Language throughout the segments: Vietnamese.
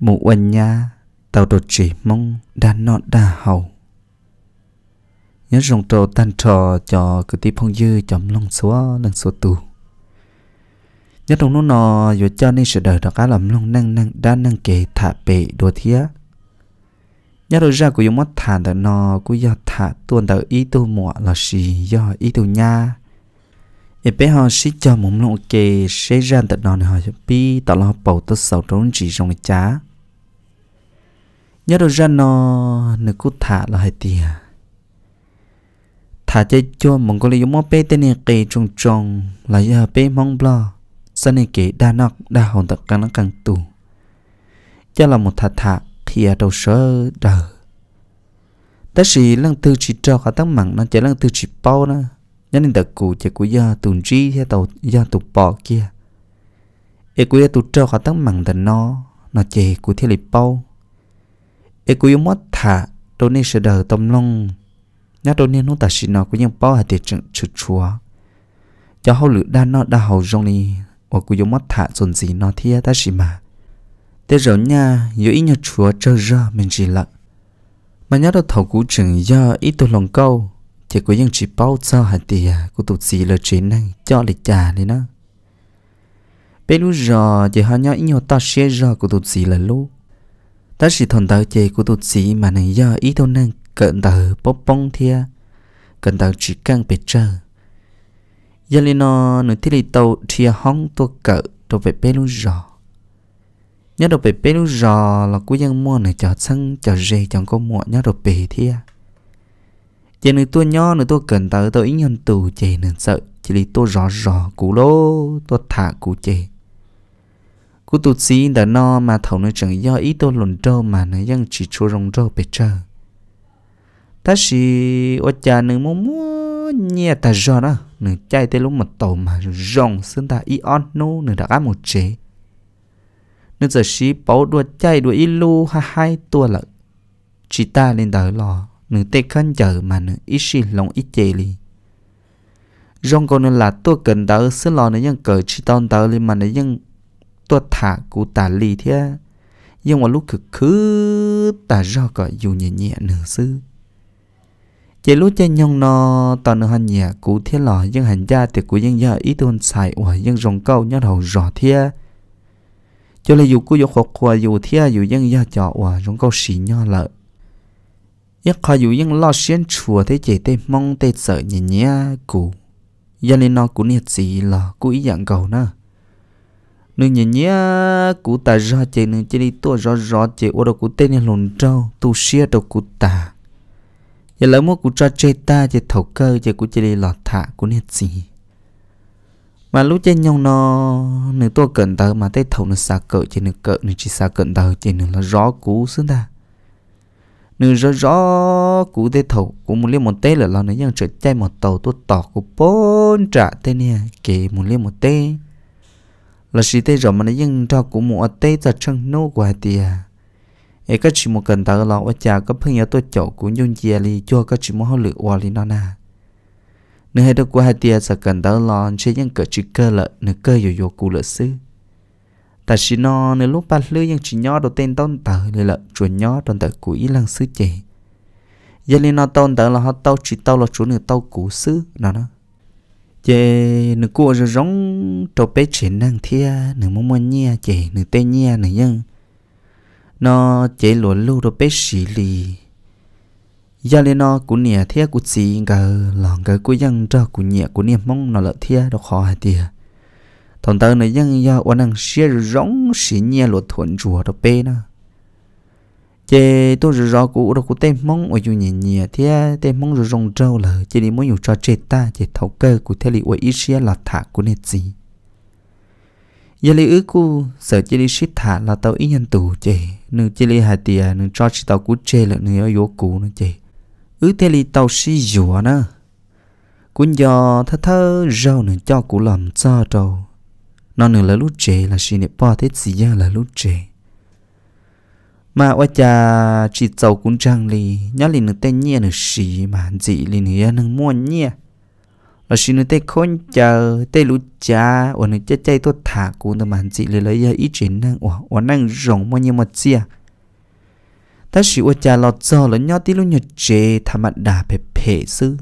Mụ quanh nhà tàu đột chỉ mong đa nọ đa hầu Nhớ rồng trâu tan trò cho cứ tí phong dư chấm lòng số lần số tù Nhớ rồng nó nọ dù cho nên sự đời đó cá lầm lòng năng năng đa năng kề thả bể đồ thía Nhớ rồi ra của dùng mắt thả đợi nọ của do thả tuần đợi ý tu mọ là gì do ý tu nha em bé họ sĩ cho mồm lòng kề sẽ ra đợi nọ này họ bị tạo lo bầu tất sầu trốn chỉ rồng chá nhớ đâu ra nó nó cứ thả là hay tia à. thả chơi cho mong có lý giống bé tên này kì trồng trồng là giờ bé mong blo sau này kì đa nóc đa hồn tập càng nó càng tù cho là một thả thả khi ở đầu sơ đời ta chỉ lăng tư chỉ cho cả tăng mặn nó chỉ lăng tư chỉ bao nó nhớ nên tập cụ chỉ của gia tuần trí theo tàu gia tụ bỏ kia ấy của gia tụ cho cả tăng mặn thì nó nó chỉ của thiên lịch bao e ku yum wat tha to ni se da tom long nya to ni no ta shi no ku yang pa ha te chung chu chua cho hau lu da nó da hau rong ni wa ku yum wat tha chon gì nó thia ta shi mà thế rồi nha yo i nya chua cho ra mình chỉ lặng mà nhớ đó thầu cũ chừng do ít tôi lòng câu thì có những chỉ bao sao hạt tiền của tụt gì là chuyện này cho lịch trả đi nó bên lúc giờ thì họ nhớ ít nhau ta xe ra của tụt gì là lúc ta chỉ thon tao chê của tụt sĩ mà này do ý thôn năng cận tờ bốc bông thia cận tờ chỉ căng bệt trơ giờ lên nó nửa thiết lý tàu thia hóng tua cỡ đồ về bê lu rò nhớ đồ về bê lu rò là cú dân mua này chợ xăng chợ rê chẳng có mua nhớ đồ bề thia giờ nửa tua nhỏ nửa tua cận tờ tao ý nhân tù chê nửa sợ chỉ lý tua rò rò cú lô tua thả cú chê cú tụt xí đã no mà thầu nơi chẳng do ý tôi lồn trâu mà nó vẫn chỉ chua rong trâu bề trơ ta chỉ ở cha nữ muốn muốn nhẹ ta do đó nữ chạy tới lúc một tàu mà rong xương ta y on nô nữ đã ăn một chế nữ giờ xí bảo đua chạy đua y lu ha hai tua lợ chỉ ta lên đỡ lò nữ tê khăn chờ mà nữ ít xì lòng ít chê li rong còn nữ là tua cần đỡ xương lò nữ vẫn cờ chỉ tao đỡ lên mà nữ vẫn ตัวถากูตาลีเทียยังว่าลูกคือคือตาจอก็อยู่ nhẹ nhẹ nửa sư chỉ lúc chơi nhông nó tao nửa nhẹ cú thiết lò nhưng hành gia thì cú nhưng giờ ý tuôn xài ủa nhưng rồng câu nhớ đầu rõ thia cho là dù cú dục khổ dù thia dù nhưng giờ chọ ủa rồng câu xì nhớ lợ ít khó dù nhưng lo xuyên chùa thế chỉ tê mong tê sợ nhẹ nhẹ cú giờ nên nó cú nhiệt gì là cú dạng cầu nữa nên nhỉ nhỉ cụ ta ra chế nên chế đi tua rõ rõ chế ô đâu cụ tên này lồn trâu tu xia đồ cụ ta giờ lỡ mua cụ cho chơi ta chế thầu cơ chế cụ chế đi lọt thả cụ nè gì mà lúc chơi nhau nó nếu tôi cần tờ mà tới thầu nó xa cỡ trên nó cỡ nó chỉ xa cận tờ trên nó là rõ cũ xứ ta nếu rõ rõ cũ tới thầu cũng muốn liên một tê là lo nữa nhưng trời chạy một tàu tôi tỏ của bốn trả tên nè kể muốn liên một tê là chỉ tê rõ mà nó dưng cho cũng một tê ra chân nô quá tiề ấy các chị một cần và lo ở nhà các 朋友 tôi chậu cũng dùng dìa li cho các chị một họ lựa qua li nó na nếu hết được quá tiề sẽ cần tao lo chỉ những cỡ chỉ cơ lợ nếu cơ yếu yếu cú lợ sư. ta chỉ nó nếu lúc ba lư những chỉ nhỏ đầu tên tôn tờ lệ lợ chuột nhỏ tôn tờ cú ý lăng sư chị giờ li nó tôn tờ là họ tao chỉ tao là chủ nửa tao cú sư nó nó chị nữ cua rồi giống trâu bé chuyện năng thia nữ muốn muốn nhia chị nữ tê nhia nữ nhân nó chị lúa lưu trâu bé xì lì gia lên nó cũng nhia thia cũng xì ngờ lòng ngờ cũng dân cho cũng nhia cũng niệm mong nó lợi thia nó khó hay tia thằng tơ nữ nhân do quan năng xia rồi giống xì nhia lúa thuận chùa trâu bé nữa chế tôi rồi rõ cũ đâu có tên mong ở dù nhẹ nhẹ thế tên mong rồi rong trâu là chế đi muốn dùng cho chế ta chế thấu cơ của thế lý ở ít xia là thả của nét gì giờ lý ước cô sợ chế đi ship thả là tao ý nhân tù chế nương chế lý hà tìa nương cho chế tao cú chế là nương yếu vô cũ nữa chế ước thế lý tao si dùa nữa cũng do thơ thơ rau nương cho cũ làm cho trâu nó nương là lúc chế là xin để bỏ thế gì là lúc chế mà qua cha chỉ giàu cũng chẳng lì nhớ lì nó tên nhẹ nữa xì mà dị lì nó nó mua nhẹ là xì nó tên khôn chờ tên lũ cha ở nó chơi chơi tôi thả cũng nó mà dị lì lấy ra ít chuyện năng ủa ủa năng rộng mà như một chia ta xì qua cha lọt giò là nhớ tí lũ nhật chế thả mặt đà phê phê sư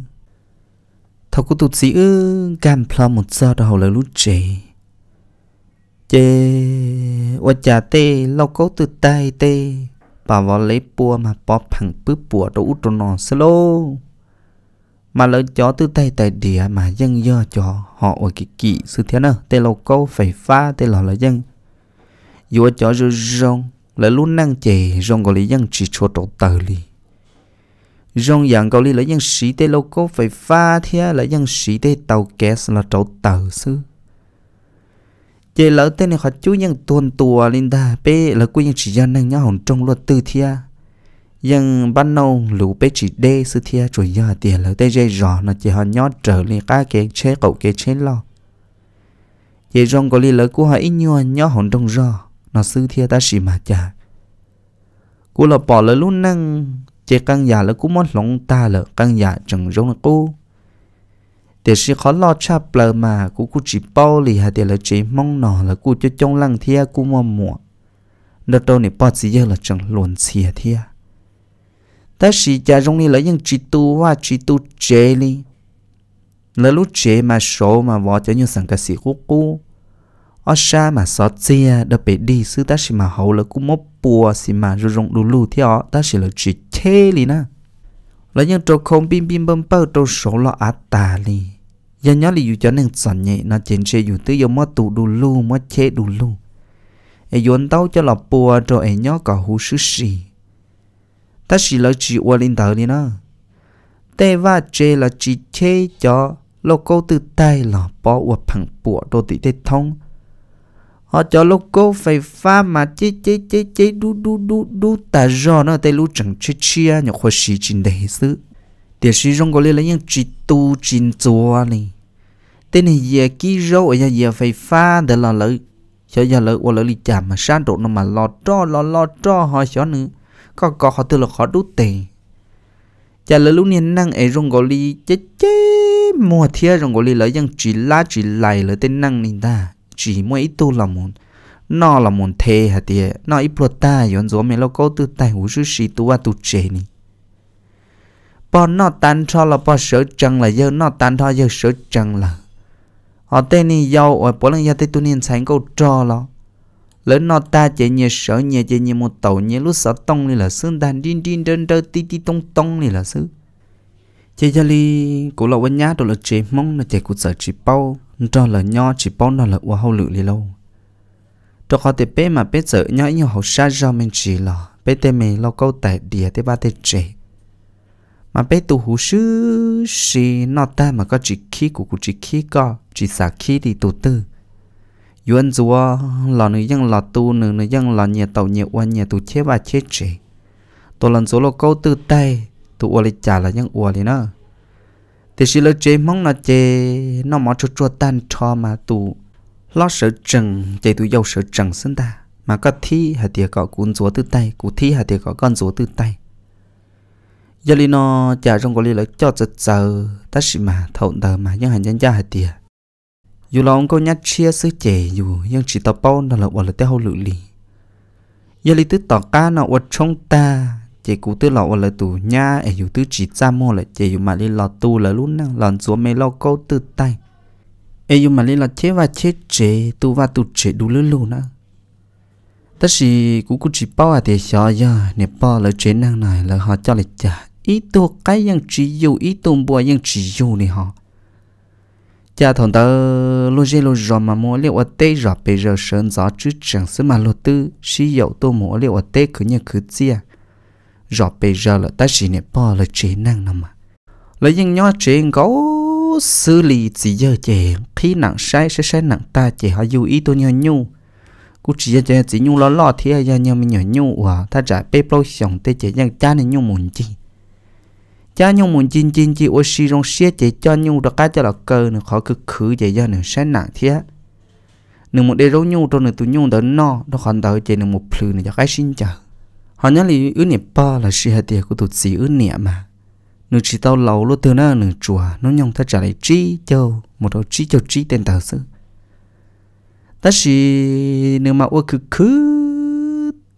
thầu cô tụt xì ư cam plom một giờ đầu là lũ chế chê wa cha tê lâu cố từ tay tê bà vào lấy bùa mà bó phẳng bướp bùa đủ tròn nọ slo mà lỡ chó từ tay tay đĩa mà dân do cho họ ở kỳ kỳ sư thế nào tê lâu cố phải pha tê lo là dân dù chó rồi rong là luôn năng chè rong gọi là dân chỉ cho tổ tờ li rong dạng gọi là dân sĩ tê lâu cố phải pha thế là dân sĩ tê tàu kẹt là tổ tờ sư chế lỡ thế này họ chú nhân tuần tùa lên ta bé là quý nhân chỉ dân năng nhau hồng trong luật tư thia nhưng ban đầu lũ bé chỉ đê sư thia rồi giờ tiền lỡ thế dây rõ là chỉ họ nhót trở lên cá cái chế cậu cái chế lo chế rong có lý lỡ của họ ít nhiều nhau hồng trong rõ nó sư thia ta chỉ mà chả cô là bỏ lỡ luôn năng chế căng giả lỡ cũng mất lòng ta lỡ căng giả chẳng giống là cô để sĩ khó lo cha bờ mà cú cú chỉ bao lì hà để là chế mong nọ là cú cho trong lăng thia cú mua mua đợt đầu này bao gì giờ là chẳng luồn xìa thia ta sĩ cha trong này là những chỉ tu và chỉ tu chế đi là lúc chế mà số mà vợ cho những sản cái sĩ cú cú ở xa mà xót xìa đã bị đi sư ta sĩ mà hậu là cú mốc bùa sĩ mà rồi rong đủ lù theo ta sĩ là chỉ chế đi na là những trò không bim bim bơm bao trò số là át tà đi giờ nhớ là dù cho nên sẵn nhẹ nó chén sẽ dù tới giờ mất tụ đủ lu mất chế đủ lu ai dọn tàu cho lọp bùa rồi ai nhớ cả hú sư xì ta chỉ là chỉ qua lên thở đi nó tê va chế là chỉ chế cho lô cô từ tay là bỏ qua phẳng bùa đồ tị tê thông họ cho lô cô phải pha mà chế chế chế chế đu đu đu đu ta do nó tê lú chẳng chế chia nhỏ khó xì chín đầy sự để sĩ rong gọi là những chỉ tu chín chùa này tên này giờ kí rau ở nhà giờ phải pha để là lợi cho giờ lợi qua lợi đi chả mà sang độ nó mà lo cho lo lo cho họ cho nữa có có họ tự là họ đút tiền chả lợi lúc này năng ở rong gọi li chết chết mua thia rong gọi li lợi những chỉ lá chỉ lại lợi tên năng này ta chỉ mua ít tu là muốn nó là muốn thề hả tiệt nó ít plot ta yon gió mẹ lo câu tư tài hữu sư sĩ tu à tu chế này po nó tan cho là po sửa chân là giờ nó tan cho giờ sửa chân là họ tên ni dâu ở bỏ lần giờ tây tu niên sáng câu cho là lớn nó ta chỉ nhẹ sở nhẹ chỉ nhẹ một tàu nhẹ lúc sở tông này là xương đàn đinh đinh đơn đơn ti ti tông tông này là xứ chỉ cho li cụ là quân nhá đó là chỉ mong là chỉ cụ sở chỉ bao cho là nho chỉ bao nó là uo hậu lự li lâu cho họ tế bé mà bé sợ nhớ nhau hậu sa do mình chỉ là bé tê mình lo câu tại địa tế ba tê trẻ mà bé tu hú sư xì nó ta mà có chỉ khí của cụ chỉ khí có chỉ xả khí thì tu tư yuan zua lò nữ dân lò tu nữ nữ dân lò nhẹ tàu nhẹ quan nhẹ tu chế và chế chế, tôi lần số lô câu tư tay tu ua lịch trả là dân ua liền nữa thì xí lo chế mong là chế nó mỏ cho cho tan cho mà tu lo sợ trần chế tu dâu sợ trần sinh ta mà có thi hạt tiệt có cuốn rúa tư tay cụ thi hạt tiệt có con rúa tư tay giờ li nó chả trong cái li là cho chật chờ ta xí mà thầu tờ mà nhưng hành nhân gia hạt tiệt. dù là ông có nhát chia sứ trẻ dù nhưng chỉ tập bao nó là gọi là theo hậu lự lì giờ li tứ tỏ cá nó ở trong ta chỉ cú tứ lọ là tù nha ở dù tứ chỉ ra mua là chỉ dù mà li lọ tu là luôn năng lòn xuống mấy lo câu tự tay ở dù mà li là chế và chế chế tu và tu chế đủ lư lù nữa tất sĩ cú cú chỉ bao à thì sợ giờ nè bao là chế năng này là họ cho lịch trả ý tổ cái yang chỉ yêu ý tổ bùa yang chỉ yêu này ha. cha thằng ta lô dê lô rò mà mua liệu ở tê rò bây giờ sơn gió chứ chẳng sớm mà lô tư xí dậu tô mua liệu ở tê cứ như cứ à? Rõ bây giờ là ta chỉ nè bỏ là chế năng nằm mà là những nhỏ chế có xử lý chỉ giờ chế khi nặng sai sẽ sai nặng ta chế họ dù ý tô nhau nhu cú chỉ giờ chế chỉ nhu lo lo thì giờ nhau mình nhỏ nhu à ta trả bê bao xong tê chế nhân cha này nhu muốn chi cha nhung muốn chín chín chỉ ô xì rong xia chỉ cho nhung đó cái cho là cơ nữa khó cứ khứ chế cho nữa sẽ nặng thế nếu một đề râu nhung trong nữa tụi nhung đó no nó còn đợi chế nữa một phừ nữa cho cái xin chờ họ nhớ lý ước niệm ba là xì hạt tiền của tụt xì ước niệm mà nữa chỉ tao lâu lô từ nó nửa chùa nó nhung thật trả lại trí châu một đầu trí châu trí tên tờ sư ta xì nếu mà ô cứ khứ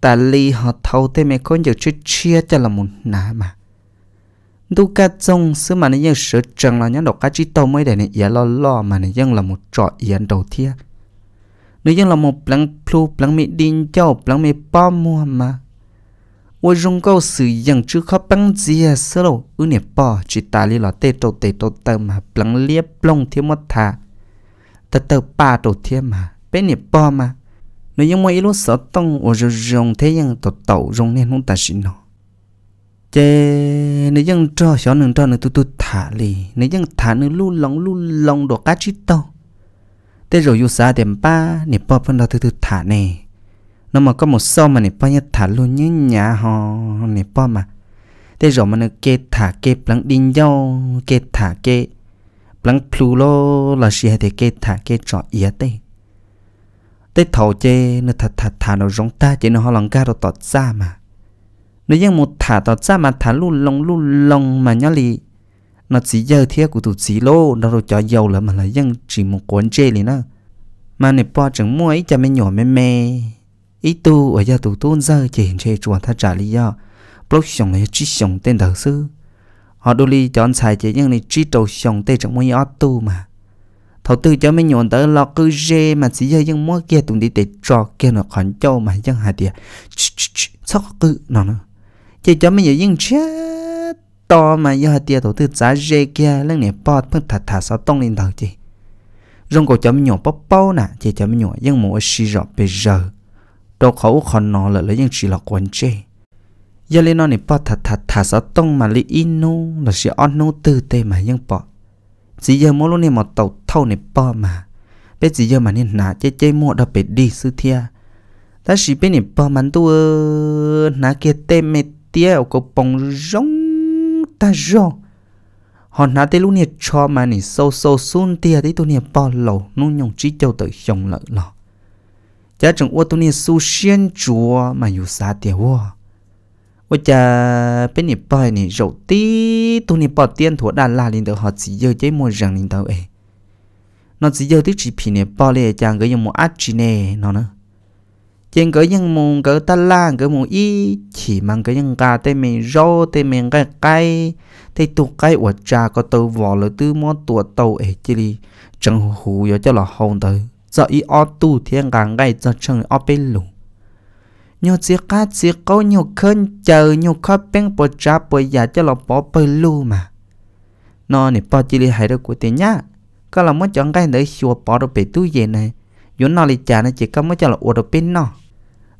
ta li họ thâu thêm mấy con giờ chơi chia cho là một nà mà ดูกาจงซึ่งมันยังเสือจังเราเนี่ยดอกกาจิโตไม่ได้เนี่ยเอียล่อล่อมันยังเราหมดจ่อเอียน đầu เทียนึยังเราหมดปลังพลูปลังมีดินเจ้าปลังมีป้อมัวมาว่าจงก็สื่อยังชื่อเขาปังเจียสโลอุเนี่ยป้อจิตาลีหล่อเตโตเตโตเติมมาปลังเลียบลงเทียมดทาแต่เติป้าโตเทียมาเป็นเนี่ยป้อมานึยังไม่รู้สต้องว่าจงเทียงตโตจงเนี่ยนุ่งตาชินเนาะ chế nếu dân cho xó nương cho nương tu tu thả lì nếu dân thả nương lu lòng lu lòng đồ cá chít tao thế rồi yêu xa điểm ba nè bỏ phân đó tu tu thả nè nó mà có một số mà nè bỏ nhá thả luôn nhá nhà họ nè bỏ mà thế rồi mà nè kê thả kê plăng đinh nhau kê thả kê plăng plu lo là gì hay thì kê thả kê trọ yết đấy thế thầu chê nó thả thả thả nó giống ta chỉ nó họ lòng ca nó tọt ra mà nó một thả tỏ ra mà thả lu lông lu lông mà nhỏ lì nó chỉ giờ thế của tụi chỉ lô nó rồi cho dầu là mà là dân chỉ một cuốn chê lì nữa mà nè bỏ chẳng mua ấy cho mấy nhỏ mấy mê ít tu ở gia tụ tôn giờ chỉ chê chuồn tha trả lý do blog xong ấy chỉ xong tên thật sư họ đôi li chọn xài chỉ nhưng này chỉ đầu xong tên chẳng mua ở tu mà thầu tư cho mấy nhọn tới lo cứ rê mà chỉ giờ dân mua kia tụi đi để trò kia nó khoản châu mà dân hà tiệt sao cứ nó nữa chỉ cho mình những chiếc to mà do tia tổ tư giá dê kia lên nè bọt phân thật thật sao tông lên đầu chị rong cổ cho mình nhỏ bóp bao nè chỉ cho mình nhỏ những mà xì rõ bây giờ đâu khẩu còn nó là lấy những chỉ là quan chê giờ lên nó nè bọt thật thật thật sao tông mà lấy in là sẽ on nô tư tê mà những bọt chỉ giờ mỗi lúc này mà tàu thâu nè bọt mà bây giờ mà nên nà chơi chơi mua đã bị đi sư thia ta chỉ bên nè bọt mà tu ơ nà kia tê mệt tiêu có bóng rong ta rong họ nã tê lúc nè cho mà nè sâu sâu sun tia tí tôi nè bỏ lầu nung nhong trí châu tới chồng lợ lọ cha chồng ô tôi nè su xiên chúa mà dù xa tia ô ô cha bên nè bỏ nè rậu tí tôi nè bỏ tiền thua đà la lên tới họ chỉ giờ chế mua rằng lên tới ấy nó chỉ giờ tí chỉ phi nè bỏ lệ chàng cái gì mua át chỉ nè nó nè chừng cái những mùng cái ta la cái mùng y chỉ mang cái những cá tê mình rô tê mình cái cây tê tụ cây ở cha có tàu vỏ là từ món tụ tàu ấy chỉ đi chẳng hù yo cho là hồng tới giờ y o tu thiên càng ngay giờ chẳng o bên lùng nhiều chiếc cá chiếc câu nhiều khơn chờ nhiều khó bên bờ cha bờ giả cho là bỏ bờ lù mà nó nè bỏ chỉ đi hay đâu của tiền nhá có là muốn chẳng cái để xua bỏ đâu bị túi về này vốn nó lì chả nó chỉ có mới cho là ủa được pin nó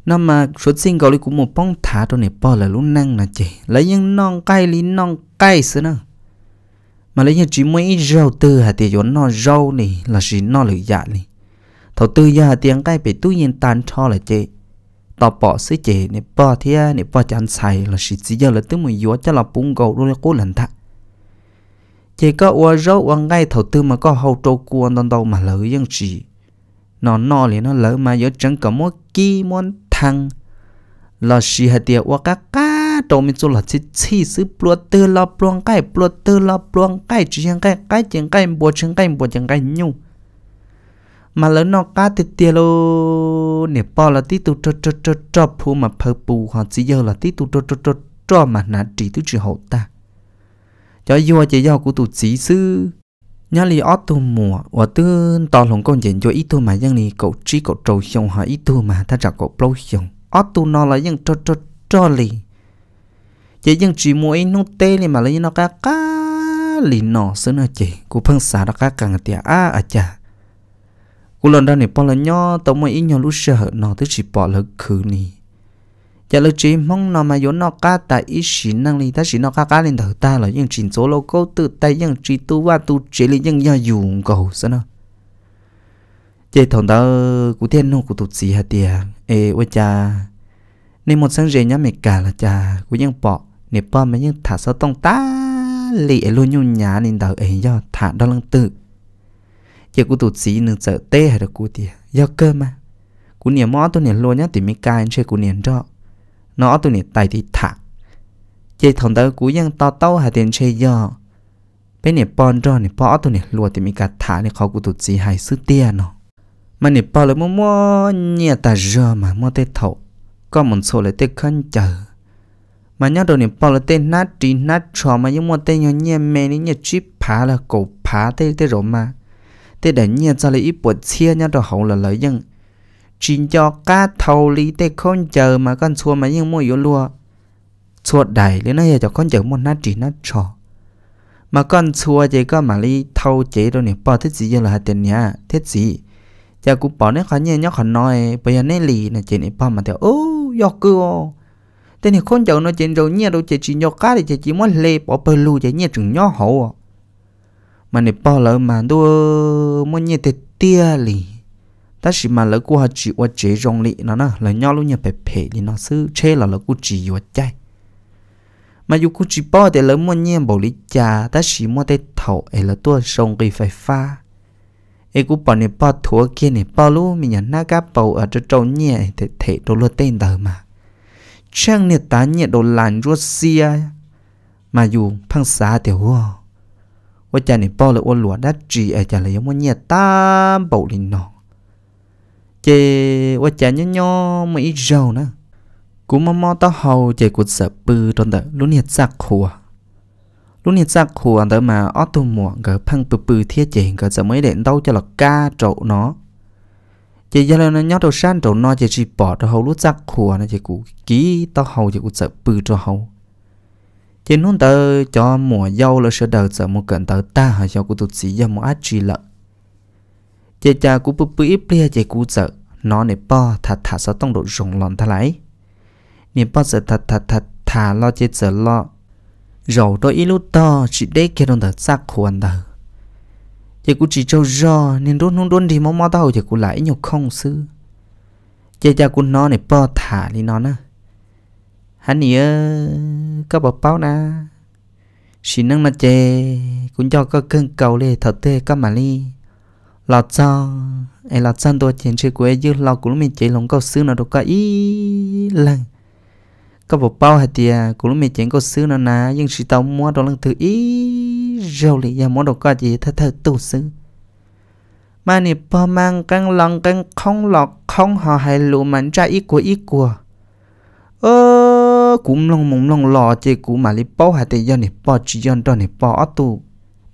nó mà xuất sinh gọi cũng một bông thả cho này bỏ là lúc năng là chị lấy những non cay lý non cay xứ nữa mà lấy những chỉ mấy rau tư hà thì vốn nó rau này là gì, nó lựa dạ này thầu tư giờ tiếng cay bị tu nhiên tan cho là chị tao bỏ xứ chị này bỏ thì này bỏ chán xài là gì, chỉ giờ là tức mình yếu cho là bung gầu đôi cố lần thắt chỉ có ua rau ua ngay thầu tư mà có hậu trâu cuôn đâu đâu mà lỡ những gì, nó no liền nó lỡ mà giờ chẳng có mối kia muốn ทังลอชีฮเตียวกากาตรงมิจุลัดชิดชีซื้อปลวดเตือลอปลวงไก่ปลวดเตือลอปลวงไก่จียงไก่ไก่จีงไก่บวชเงไก่บวชเชงไก่ยูมาแล้วนอกกาติดเตียวเนี่ยปอละที่ตุจจจจจพูมาเพอปูหอนซีเยอละที่ตุจจจจจมาหนาจีตุจิหตาจอยัวจะยอกูตุจีซื้อ nhà li ở tu mùa và tư to lòng con chuyện cho ít tu mà dân li cậu trí cậu trầu xong hỏi ít tu mà ta trả cậu lâu xong ở tu nó là dân cho cho cho li chỉ dân chỉ mua ấy nó tê li mà lấy nó cá cá li nó sớm nó chỉ của phân xả nó cá càng tiệt à à chà của lần đó này bỏ là nho tao mới ít nho lúc sợ nó tức chỉ bỏ là khử này giờ lúc chỉ mong nó mà vốn nó cá ta ít xí năng li ta xí nó cá cá lên thở ta là những chuyện số lâu câu tự tay những chỉ tu và tu chế li những nhà dùng cầu sao nó chế thằng ta cụ thiên nô cụ tụt gì hả tiề ê ôi cha nên một sáng rề nhá mẹ cả là cha cụ những bỏ nè bỏ mà những thả sao tông ta lì luôn nhung nhá nên đầu, ấy do thả đó lăng tự chế cụ tụt gì nương sợ tê hả được cụ tiề do cơ mà cụ niệm mõ tôi niệm luôn nhá thì mới cai anh chơi cụ niệm cho nó tu nị tài thì thả chỉ thằng tớ cú ยัง tao tao tao hà tiền chơi giờ bên này pon rồi này bỏ tu nị lùa thì mình cả thả này khó cú tụt gì hay sức tiền nó mà này bỏ lại mua mua nhẹ ta giờ mà mua tê thầu có một số lại tê khăn chờ mà nhớ đồ này bỏ lại tê nát trí nát trò mà những mua tê nhỏ nhẹ mẹ này nhẹ chip phá là cổ phá tê tê rồi mà tê đã nhẹ cho lại ít buổi chia nhớ đồ hậu là lợi dân chuyện cho cá thầu lý tê con chờ mà con xua mà nhưng mua yếu lùa xua đầy lý nó giờ cho con chờ một nát chỉ nát trò mà con xua chỉ có mà lý thâu chế đâu nè bỏ thiết gì giờ là hạt tiền nhá thiết gì giờ cũng bỏ nó khó nhẹ nhóc khó nói bây giờ nó lì nè chị này bỏ mà theo ô do cơ tên này con chờ nó chuyện rồi nhẹ đâu chị chỉ nhỏ cá thì chị chỉ muốn lê bỏ bờ lù chị nhẹ chừng nhỏ hậu mà này bỏ lỡ mà đua muốn nhẹ thiệt tia lì ta chỉ mà lỡ qua chỉ qua chế rong lị nó nè là nhau luôn nhà phải bẹp thì nó sư chế là lỡ qua chỉ qua chạy mà dù cô chỉ bỏ để lỡ mua nhiên bảo lý trà ta chỉ muốn để thầu ấy là tua sông kỳ phải pha ấy cũng bỏ này bỏ thua kia này bỏ luôn mình nhận na cá bầu ở chỗ trâu nhẹ để thể đồ lơ tên tờ mà chẳng này tá nhẹ đồ làn rốt xia mà dù phăng xa thì hoa wow. ว่าจะเนี่ยป้อเลยอ้วนหลวดัดจีไอจะเลยยังมันเนี่ยตามเป่าลินนอง chế quá chả nhớ nho mấy rầu nè, cú mà mò tao hầu chế cột sợ bự tròn tờ luôn nhiệt giặc hùa luôn nhiệt giặc hùa tờ mà ở tu mùa gỡ phăng bự bự thiết chế gỡ sợ mấy đèn đâu cho là ca trậu nó chế gia lên nó nhót đầu sáng trậu nó chế chỉ bỏ cho hầu lút giặc hùa nó chế cú ký tao hầu chế cột sợ bự cho hầu chế nôn tờ cho mùa dâu là sợ đầu sợ một cận tờ ta hả cho cú tụt sĩ giờ một át trì lợn chế cha cú bự bự ít plia chế cú sợ nó nè po thà thà sao tông độ rồng lòn ta lại nè po giờ thà thà thà thà lo chết giờ lo rồi đôi ít lúc to chỉ để kia đồng thật sắc khuôn thờ chỉ cũng chỉ cho do nên đốt không đốt thì mò mò tao chỉ cũng lại nhiều không sư chỉ cho cũng nó này po thả đi nó nè hắn nhỉ các bà báo na xin năng là chè cũng cho các cơn cầu lê thật tê các mà ly là cho ấy là chân tôi chuyển sĩ của ấy dư lo cũng mình chỉ lòng câu xứ nào đâu cả ý lần có một bao hạt tiề à, cũng mình chiến câu xứ nào ná nhưng sĩ tao mua đồ lần thứ ý rau lại, giờ mua đồ cái gì thật thật tu xứ mà nè bao mang căng lòng căng không lọ không họ hay lụ mạnh ra ý của ý của ơ cũng lòng mông lòng lọ chỉ cũng mà li bao hạt tiề giờ này bao chỉ giờ đó nè bao tu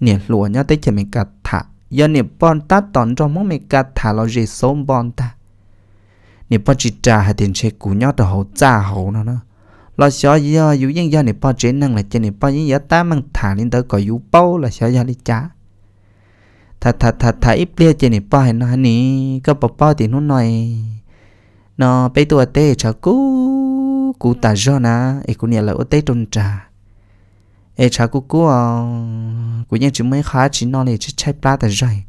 nè lụa nhá tới chỉ mình cả thả giờ nè bọn ta tòn trong mong mẹ cả thả lo gì sống bọn ta nè bọn chị trả hai tiền xe cũ nhót đồ hậu trả hậu nó nữa lo sợ giờ dù dân giờ nè bọn chế năng là chế nè bọn những giờ ta mang thả lên tới cõi dù bao là sợ giờ đi trả thà thà thà thà ít bia chế nè bọn hay nói hay nè các bà bao tiền nó nói nó bây tuổi tê cho cú cú ta cho na ấy cũng nhà là ở tê trôn trà ê cha cú cú à ờ, của nhân chúng mấy khá chỉ nó này chỉ chạy ba tại rồi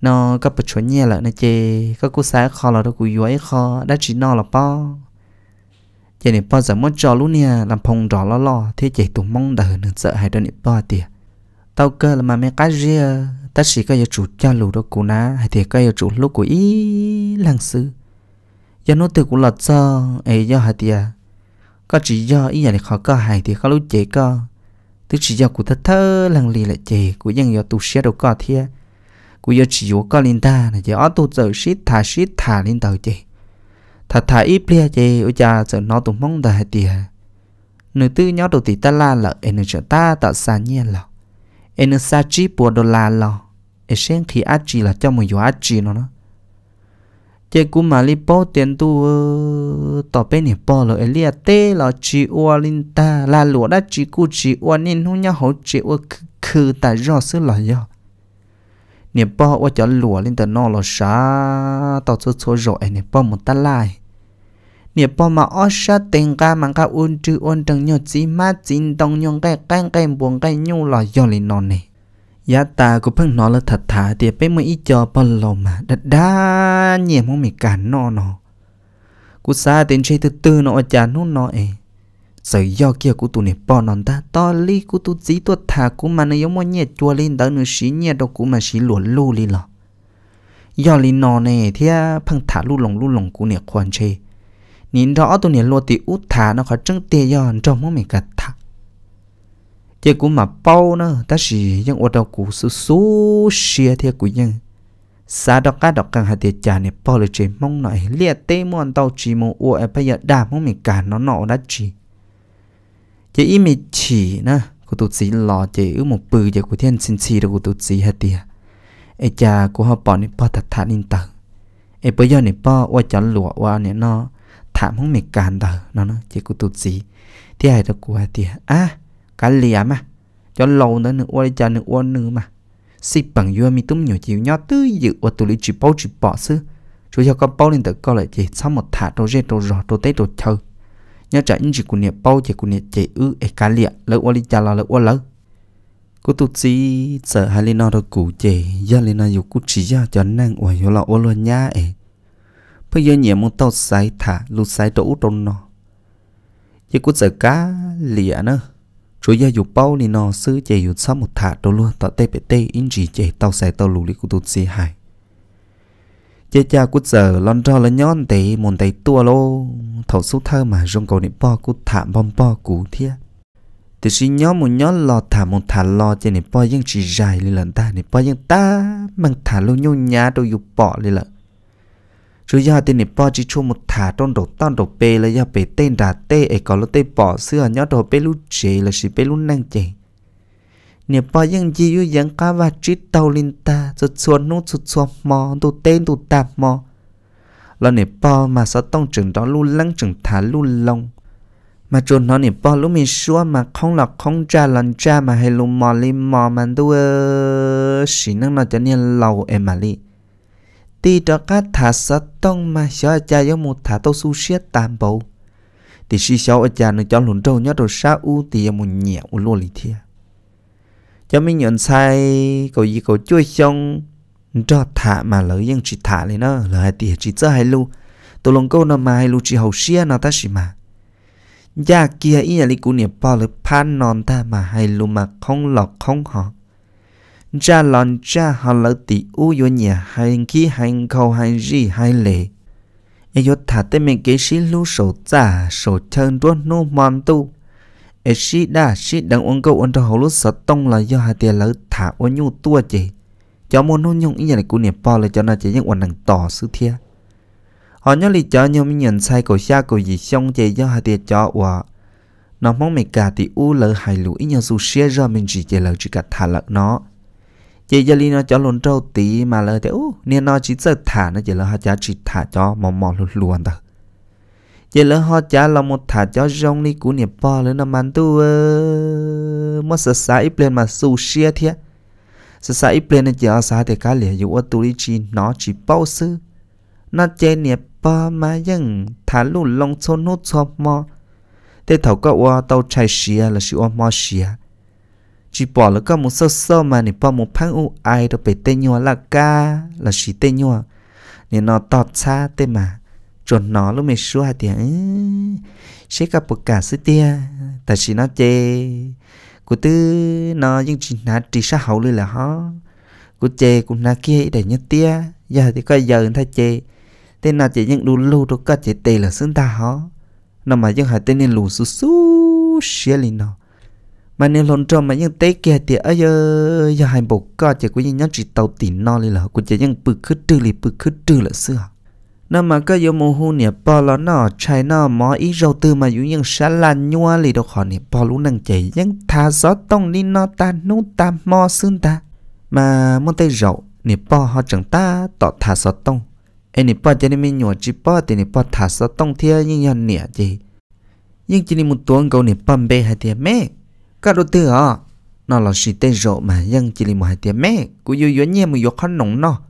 nó có bật chuẩn nhẹ là nó chê các cô sáng khó là đâu cú yếu khó đã chỉ nó là bao giờ này bao giờ muốn cho luôn nè làm phòng rõ lo lo thế chạy tụi mong đợi nữa sợ hai đứa này bao tiệt tao cơ là mà mấy cái gì ta chỉ có chủ cho lù đó cú ná hay thì có chủ lúc của ý lăng sư giờ nó từ cú lọt sao ấy do hai tiệt có chỉ do ý nhà này khó có hay thì có lúc chạy có tức chỉ giờ cụ thật thơ lần lì lại chè cụ dân giờ tu sửa đâu có thiê cụ giờ chỉ vô có linh ta này giờ tu giờ shit thả shit thả linh tàu chè thả thả ít bia chè ôi cha giờ nó tụng mong đời tiền, nữ tư nhớ đầu tỷ ta la lợ em nữ ta tạo xa nhiên lọ em nữ sa chi bùa đô la lọ em xem khi ác chi là cho một vô ác chi nó nó chế cú mà li bỏ tiền tu ờ, tỏ bên này po rồi lia tê lo chỉ oan linh ta là lúa đã chỉ cú chỉ ua nên không nhau hậu chỉ ua khư ta do sư là do nè bỏ, ua cho lúa lên tờ nó là sa tao số số rồi nè bỏ một ta lại nè bỏ mà ở sa tiền ca mà ca ôn chữ ôn trăng nhau chỉ má chín tông nhau cái cái cái buồn cái nhau là do lên non này ยาตากูเพิ่งนอนแล้วถัดถาเตียไปเมื่ออีจอปนลมอ่ะดัดด้าเนี่ยมองมีการนอนอกูซาเต็นใช้ตืตื่นออาจารย์นู่นนอเองเสยยอเกี่ยวกูตุเนี่ยปอนอนตาตอลี่กูตุจีตัวถากูมันยมวเงี่ยจัวลินเดินสีเงี่ยดอกกูมาสีหลวนลู่ลีหรอยอลินนอเนี่ยเที่ยเพิ่งถาลู่หลงลู่หลงกูเนี่ยควรเชนินรอตัวเนี่ยโวติอุถาเนาะเขาจึงเตียยอนจอมมองมีกัดถา chị cũng mà bao nó ta chỉ những ô đầu cũ số số xia thì cũng những sa đọc cá đọc càng hạt tiền trả này bao lời chỉ mong nói liệt tê muốn tàu chỉ mong ô em bây giờ đà mong mình cả nó nọ đã chỉ chị im mình chỉ nè cô tụt sĩ lò chị ư một bự giờ của thiên sinh xì được cô tụt sĩ hạt tiền ai à. cha của họ bỏ này bỏ thật thà nín tờ ai bây giờ này bỏ qua chả lụa qua này nó thảm không mình cả tờ nó nó chị cô tụt sĩ thì ai đó của hạt tiền à cả lìa mà cho lâu nữa nữa ôi cha nữa ôi nữa mà si bằng vua mi túng nhiều chiều nhó tứ dự và tụi lý chỉ bao chỉ bỏ xứ chú cho con bao lên tới coi lại chỉ sau một thả đồ rê đồ rò đồ tết đồ chơi. nhớ trả những chỉ của niệm bao chỉ của niệm chỉ ư e cá lìa lỡ ôi cha là lỡ ôi lỡ cô tụt si sợ hai lên nó đồ cũ chỉ giờ lên nó dục cũ chỉ giờ cho năng ôi yo là ôi luôn nhá e bây giờ nhiều mong tao sai thả lụt sai đổ đồ nó giờ cút giờ cá lìa nữa chúa gia dục bao nì nó sư chạy dục sáu một thả đâu luôn tạo tê bể tê in chỉ chạy tàu xe tàu lùi lì của tụt xì hải chế cha cút giờ lon cho lên nhón tê mồn tay tua lô thầu số thơ mà rung cầu nịp bo cút thả bom bo cú thia thì chỉ nhó một nhó lo thả một thả lò trên nịp chỉ dài lên lần ta nịp ta mang thả lô nhô nhá đâu dục bỏ lên lần chú giờ tên nè bỏ chỉ cho một thả trong đầu tan đầu bê là giờ bê tên đà tê ấy có là tê bỏ xưa nhớ đồ bê lú chế là chỉ bê lú năng chế nè bỏ những gì yêu những cá và chít tàu linh ta rồi xuân nút rồi xuân mò đồ tên đồ tạp mò là nè bỏ mà sao tông chừng đó lú lăng chừng thả lú lông mà chôn nó nè bỏ lú mình xua mà không là không ra lần ra mà hay lú mò li mò mà đồ xí năng nó cho nên lâu em mà li thì đó cả thả sát tông mà sợ cha giống một thả tô su xiết tạm bộ thì si sợ cha nó cho lùn trâu nhớ rồi sao u thì một nhẹ u luôn lì thia cho mình nhận sai cậu gì cậu chui xong cho thả mà lỡ ยัง chỉ thả lên nó lỡ hai tiền chỉ chơi hai lu tôi lòng câu nó mà hai lu chỉ hậu xia nó ta chỉ mà ya kia ý nhà lý cú niệm bao lỡ pan non ta mà hai lu mà không lọt không họ cha lon cha hà lỡ tỷ u yo nhà hành khi hành khâu hành gì hay lệ e yo thả tên mình cái sĩ lưu sổ cha sổ chân đuôn nu mòn tu e sĩ đa sĩ đang uống cầu uống cho hầu lúc sợ tông là do hà tiền lỡ thả uống nhu tua chị cho môn hôn nhung ý nhà này cũng niệm po là cho nó chỉ những uống đằng tỏ sự thiê họ nhớ lý cho nhau mình nhận sai cổ xa cổ gì xong chị do hà tiền cho uống nó mong mình cả tỷ u lỡ hài lũ ý nhà dù xe ra mình chỉ chỉ lỡ chỉ cả thả lỡ nó จยลีนจะลนเจ้าตีมาเลยเดี๋ยวเนี่ยนอจเตเสถ่านะเจริญหัจจิตถาจอมอมอลุลวนเถอะเจรจญหัจจลมุตถาจาจงนี่กูเนี่ยปอเลยนะมันตัวมัสสายเปลี่ยนมาสูเชียเทียสสายเปลี่ยนจะอาสาแต่กาเหลืออยู่ว่าตุลิจีนอจีเป้าซื้อนอเจเนี่ยปอมายังถาลุลงชนุชอมอแต่เถ้าก็ว่าเต้าชายเชียละชิวมอเชีย chỉ bỏ là có một sơ sơ mà nè bỏ một phăng u ai đó phải tên nhau là ca là chỉ tên nhau nên nó tọt xa tên mà cho nó lúc mình xua hai tiếng sẽ gặp một cả sự tia tại chỉ nó chê của tư nó nhưng chỉ nó chỉ sao hậu lười là họ của chê cũng nó kia để nhớ tia giờ thì coi giờ người ta chê tên nào chỉ những đủ lù đâu có chỉ tê là xứng ta họ nó mà nhưng hai tên nên lù su su xia lì nó mà nếu lon tròn mà những tế kia thì ấy giờ giờ hai bộ co chỉ có những nhóm chỉ tàu tỉ no đi là cũng chỉ những bự khứ trừ li bự khứ trừ là xưa nó mà có yêu mồ hôi nè bỏ lọ nó chai nó mỏ ý rau tư mà dụ những xá lan nhua li đâu khó nè bỏ lũ năng chạy những thà gió tông đi nó ta nú ta mò xương ta mà món tay rậu nè bỏ họ chẳng ta tỏ thà gió tông em nè bỏ cho nên mình nhổ chỉ bỏ thì nè bỏ thà gió tông thia nhưng nhon nè gì nhưng chỉ nè một tuần cầu nè bầm bê hay thiệt mẹ các đồ tư à nó là sĩ tê rộ mà dân chỉ lì một hai tiếng mẹ cú yêu yếu nhẹ một yếu khăn nóng nó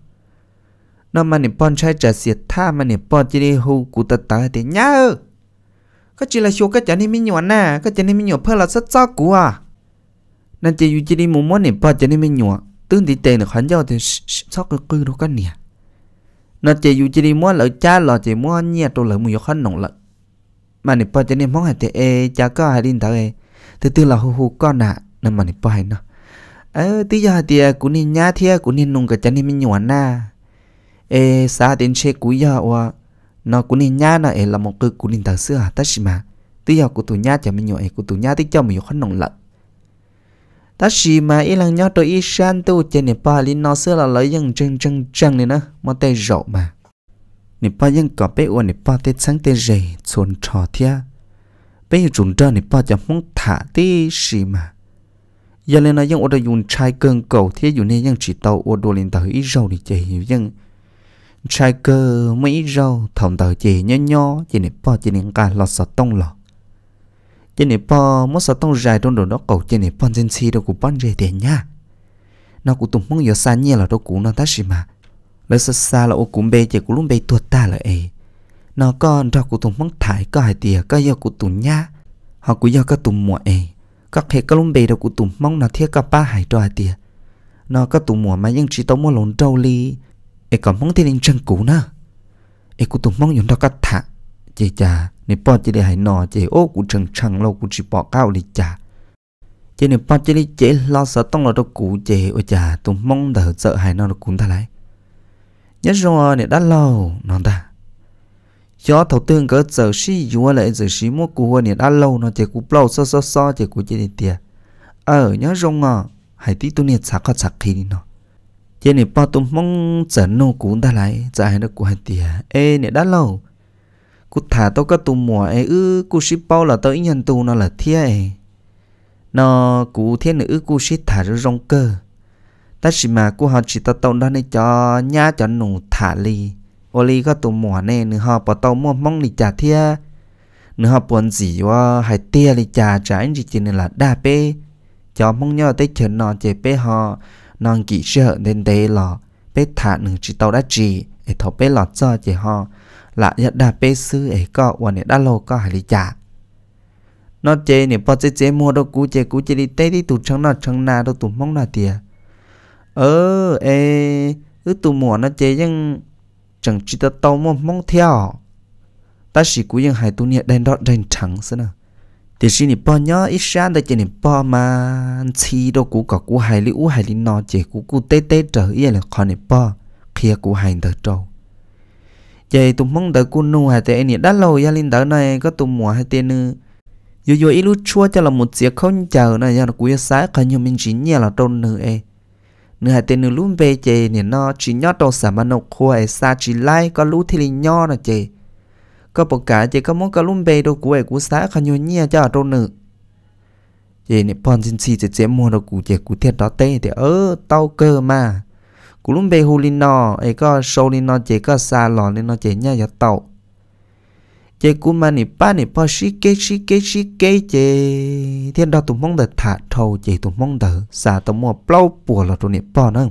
nó mà nè bọn trai trả xiết tha mà nè bọn chỉ lì hù cú tật tờ thì nhá ơ các chỉ là số cái chả nên mi nhọn nè các chả nên mi nhọn phơi là rất rõ cú à nên chỉ yêu chỉ lì một món nè bọn chả nên mi nhọn tương thì tê được hắn giao thì sót cái cư đâu cái nè nó chỉ yêu chỉ lì mua lỡ cha lỡ chỉ mua nhẹ đồ lỡ một yếu khó nóng lỡ mà nè bọn chả nên món hai thì cha có hai linh thảo ấy từ từ là hù hù con à nên mà nè bài nó ờ tí giờ thì à, cũng nên nhá thia cũng nên nung cái chân nên mình nhuận na ê xa đến xe cú giờ oa nó cũng nên nhá nó ê là một cái cũng nên thật sự à tất mà tí giờ của tụi nhá chả mình nhuận của tụi nhá tí cho mình khó nồng lợn ta chỉ mà ý lăng nhau tôi ý san tu trên nè ba linh nó xưa là lợi dân chân chân chân này nữa mà tay rộng mà nè ba dân có bé uẩn nè ba tay sáng tay rầy chuồn trò thia bây giờ chúng ta nên bắt giờ muốn thả tí gì mà giờ này nói những ở đây dùng chai cơn cầu thì dùng này những chỉ tàu ở đồ lên tàu ít rau thì chỉ hiểu rằng trái cơ mấy rau thòng tàu chỉ nhỏ nhỏ chỉ nên bắt chỉ nên cả lọt sọt tông lọ, chỉ nên bắt mất sọt tông dài trong đồ đó cầu chỉ nên bắt trên xì đâu cũng bắt dễ tiền nha nó cũng tụng mong giờ xa nhẹ là đâu cũng nó ta gì mà lỡ xa xa là ô cũng bê chỉ cũng luôn bê tuột ta là ấy nó có ra của tụi mong thái có hai tìa có do của tụi nha họ của do có tụi mùa ấy có thể có lúc bề đầu của tụi mong nó thiết có ba hải cho hai tìa nó có tụi mùa mà nhưng chỉ tống mua lồn trâu ly ấy còn mong thiên linh chân cũ nữa ấy của tụi mong dùng đó có thả chị chà nè bỏ chị đi hải nọ chị ô của trần trần lâu của chị bỏ cao đi chà chị nè bỏ chị đi chị lo sợ tông là đâu cũ chị ô chà tụi mong đỡ sợ hải nọ được cũng ta lại nhất rồi nè đã lâu nó ta cho thầu tương cỡ giờ xí dùa lại giờ xí mua cú hoa niệm ăn lâu nó chỉ cú lâu so so so chỉ cú chỉ điện tiền ở ờ, nhớ rong à hãy tí tu niệm sạc khó sạc khi đi nó chỉ niệm bao tu mong giờ nô cú ta lại giờ dạ hãy nó cú hãy tiền ê niệm đã lâu cú thả tao cái tu mùa ê ư cú ship bao là tao ý nhân tu nó là thiê ê nó cú thiê nữ cú ship thả ra rong cơ ta chỉ mà cú họ chỉ tao tao đó này cho nhá cho nụ thả ly ô có tụ mỏ nè nửa họ bỏ tàu mua mong lì trả thia nửa họ buồn gì wa hay tia lì trả anh chỉ nên là đa bê cho mong nhau tới chờ nọ chế bê họ non kỹ sợ nên đây lò bê thả nửa chỉ tàu đã chỉ để thọ bê lọt cho chế họ là nhất đa bê sư ấy có và nè đã lâu có hay trả nó chế nè bỏ chế mua đâu cú chế cú chế đi tê đi tụ trắng nọ trắng na đâu tụ mong là tiền ơ ờ, ê ứ tụ mỏ nó chế nhưng chẳng chỉ ta tàu mong mong theo ta chỉ cú yên hai tu niệm đen đó đen trắng xí nè thì xin nị bò nhớ ít sáng đây chỉ nị bò mà chi đâu cú cả cú hai lý u hai lý nọ chỉ cú cú tê tê trở yên là khó nị bò kia cú hai đỡ trâu vậy tụm mong đỡ cú nu hai tê nị đã lâu ya linh đỡ này có tụm mùa hai tê nữa dù dù ít lúc chua cho là một chiếc không chờ này ya là cú ya sáng cả nhiều mình chỉ nhẹ là trâu nữa ấy nửa hai tên nửa lúm về chè nè nó chỉ nhót đồ xả mà nộp khoai xa chỉ lai có lú thì lì nho nè chè có bộ cả chè có muốn có lúm về đồ của ấy của xa khá nhiều nhia cho đồ nữ chè nè bọn xin xì chè chè mua đồ của chè của thiệt đó tê thì ớ tao cơ mà của lúm về hù linh nò ấy có sâu linh nò chè có xa lò linh nò chè nhia cho tàu chế cú mà nị ba nị po xí kê xí kê xí kê chế thiên đó tụ mong đợi thả thầu chế tụ mong đợi xả tụ mua plau bùa là tụ nị po nữa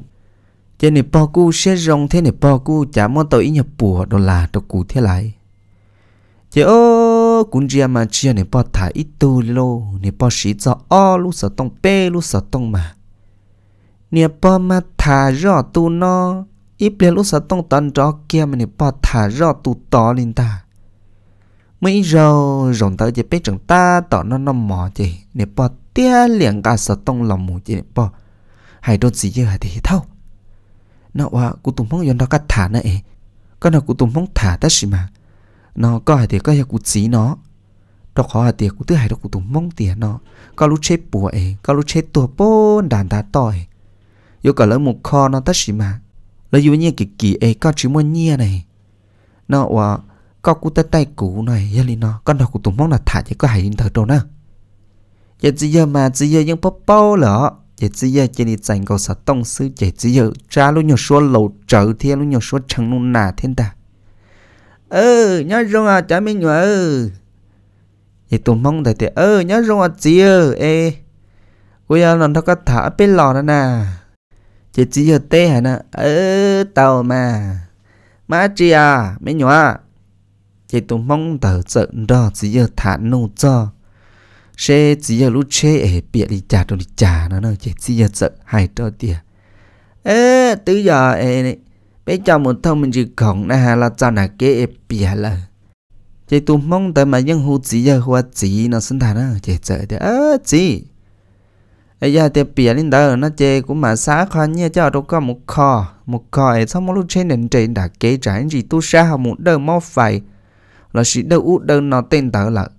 chế nị po cú sẽ rong thế nị po cú chả mua tụi nhập bùa đồ là tụ cú thế lại chế ô cũng chia mà chia nị po thả ít tu lô nị po xí cho o lúc sợ tông pe lúc sợ tông mà nị po mà thả rõ tu nó ít liền lúc sợ tông tận rõ kia mà nị po thả rõ tu to lên ta mấy rau rồng tới chỉ biết chúng ta tỏ nó nó mò chỉ để bò tia liền cả sợ tông lòng mù chỉ để bò hay đôi gì chứ thì thâu nó à cụ tùng phong yon đó cắt thả này có nào cụ tùng phong thả ta gì mà nó có thì có hiệu cụ chỉ nó đó khó thì cụ thứ hai đó cụ tùng phong tiền nó có lúc chết bùa ấy có lúc chết tua bốn đàn ta to ấy yêu cả lỡ một kho nó ta gì mà lấy dù như kỳ kỳ ấy có chỉ muốn nhia này nó à Kau tay tay cũ này ya nó, Con đầu của tụi mong là thả chỉ có hai hình thờ đồ nè. Giờ chỉ giờ mà chỉ giờ những bóp bao lỡ Vậy chỉ giờ chỉ đi dành cầu sở tông sư Vậy chỉ giờ cha luôn nhiều số lầu trở thiên luôn nhiều số chẳng luôn nà thiên ta Ừ nhớ rồi à cha mình nhỏ Giờ Vậy tụi mong đại thế ừ nhớ rồi à chỉ ừ ê Cô giờ à, lần đó có thả bên lò đó nè Vậy chỉ giờ tê hả nè Ừ tàu mà Má chị à mấy nhỏ à thì tôi mong tờ giận đó chỉ giờ thả nô cho xe chỉ giờ lúc xe ở bịa đi trả đồ đi trả nó nó chỉ chỉ giờ giận hai cho tiền ê từ giờ ê này bé cho một thông mình chỉ còn là hà là cho nà kế bịa là chị tôi mong tới mà dân hú chỉ giờ hoa chỉ nó sinh thành nó chỉ giận thì ơ chỉ ấy giờ thì bịa lên đó nó chê cũng mà xá khó nhé cho đâu có một kho một kho ấy xong một lúc trên nên trên đã kế trái gì tu sao một đời mau phải là sĩ đâu út đơn nó tên tớ lợ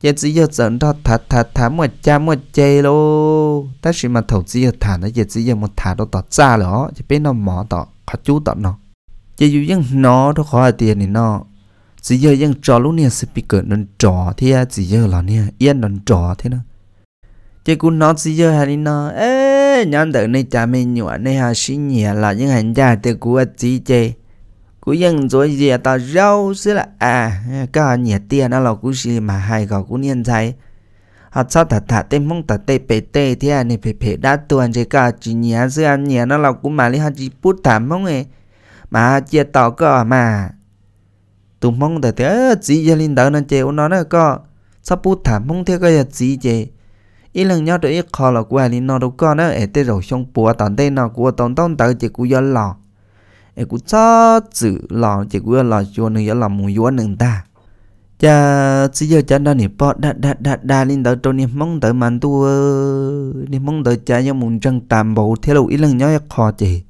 giờ chỉ giờ dẫn đó thả thả thả một cha một chê lô ta sĩ mà thầu chỉ giờ thả nó giờ chỉ giờ một thả đó tỏ xa lỡ chỉ biết nó mỏ tỏ khó chú tỏ nó giờ dù dân nó đó khó tiền thì nó chỉ giờ dân trò lúc nè speaker nên trò thì chỉ giờ là nè yên nên trò thế nó chỉ cũng nó chỉ giờ hay nó ê nhắn tới này cha mình nhọ này hà sĩ nhẹ là những hành gia từ của chỉ chê cú yên rồi gì ta rau xí là à cả nhà tiền nó là cú gì mà hay gọi cú nhân thấy họ sao thật thật tên mong thật tê bề tê thế à này bề bề đã tuần chỉ cả chỉ nhà xưa anh nhà nó là cú mà lý họ chỉ bút thả mong ấy mà chia tàu cơ à mà tụ mong thật thế chỉ cho linh đỡ nó chơi nó nó có sao bút thả mong thế cái gì chơi ý lần nhau được ít khó là cú anh nó đâu có nó ở tê rồi xong bùa tận tê nó cú tổng tổng tờ chỉ cú dân lò e cú cho chữ lòng chỉ cú lò chua nữa giờ làm muốn yuan nương ta cha chỉ giờ cha đang niệm bọt đa đa đa đa lên tới trâu niệm mong tới màn tu niệm mong tới cha nhớ muốn trăng tạm bộ theo lũ ý lần nhớ khó chị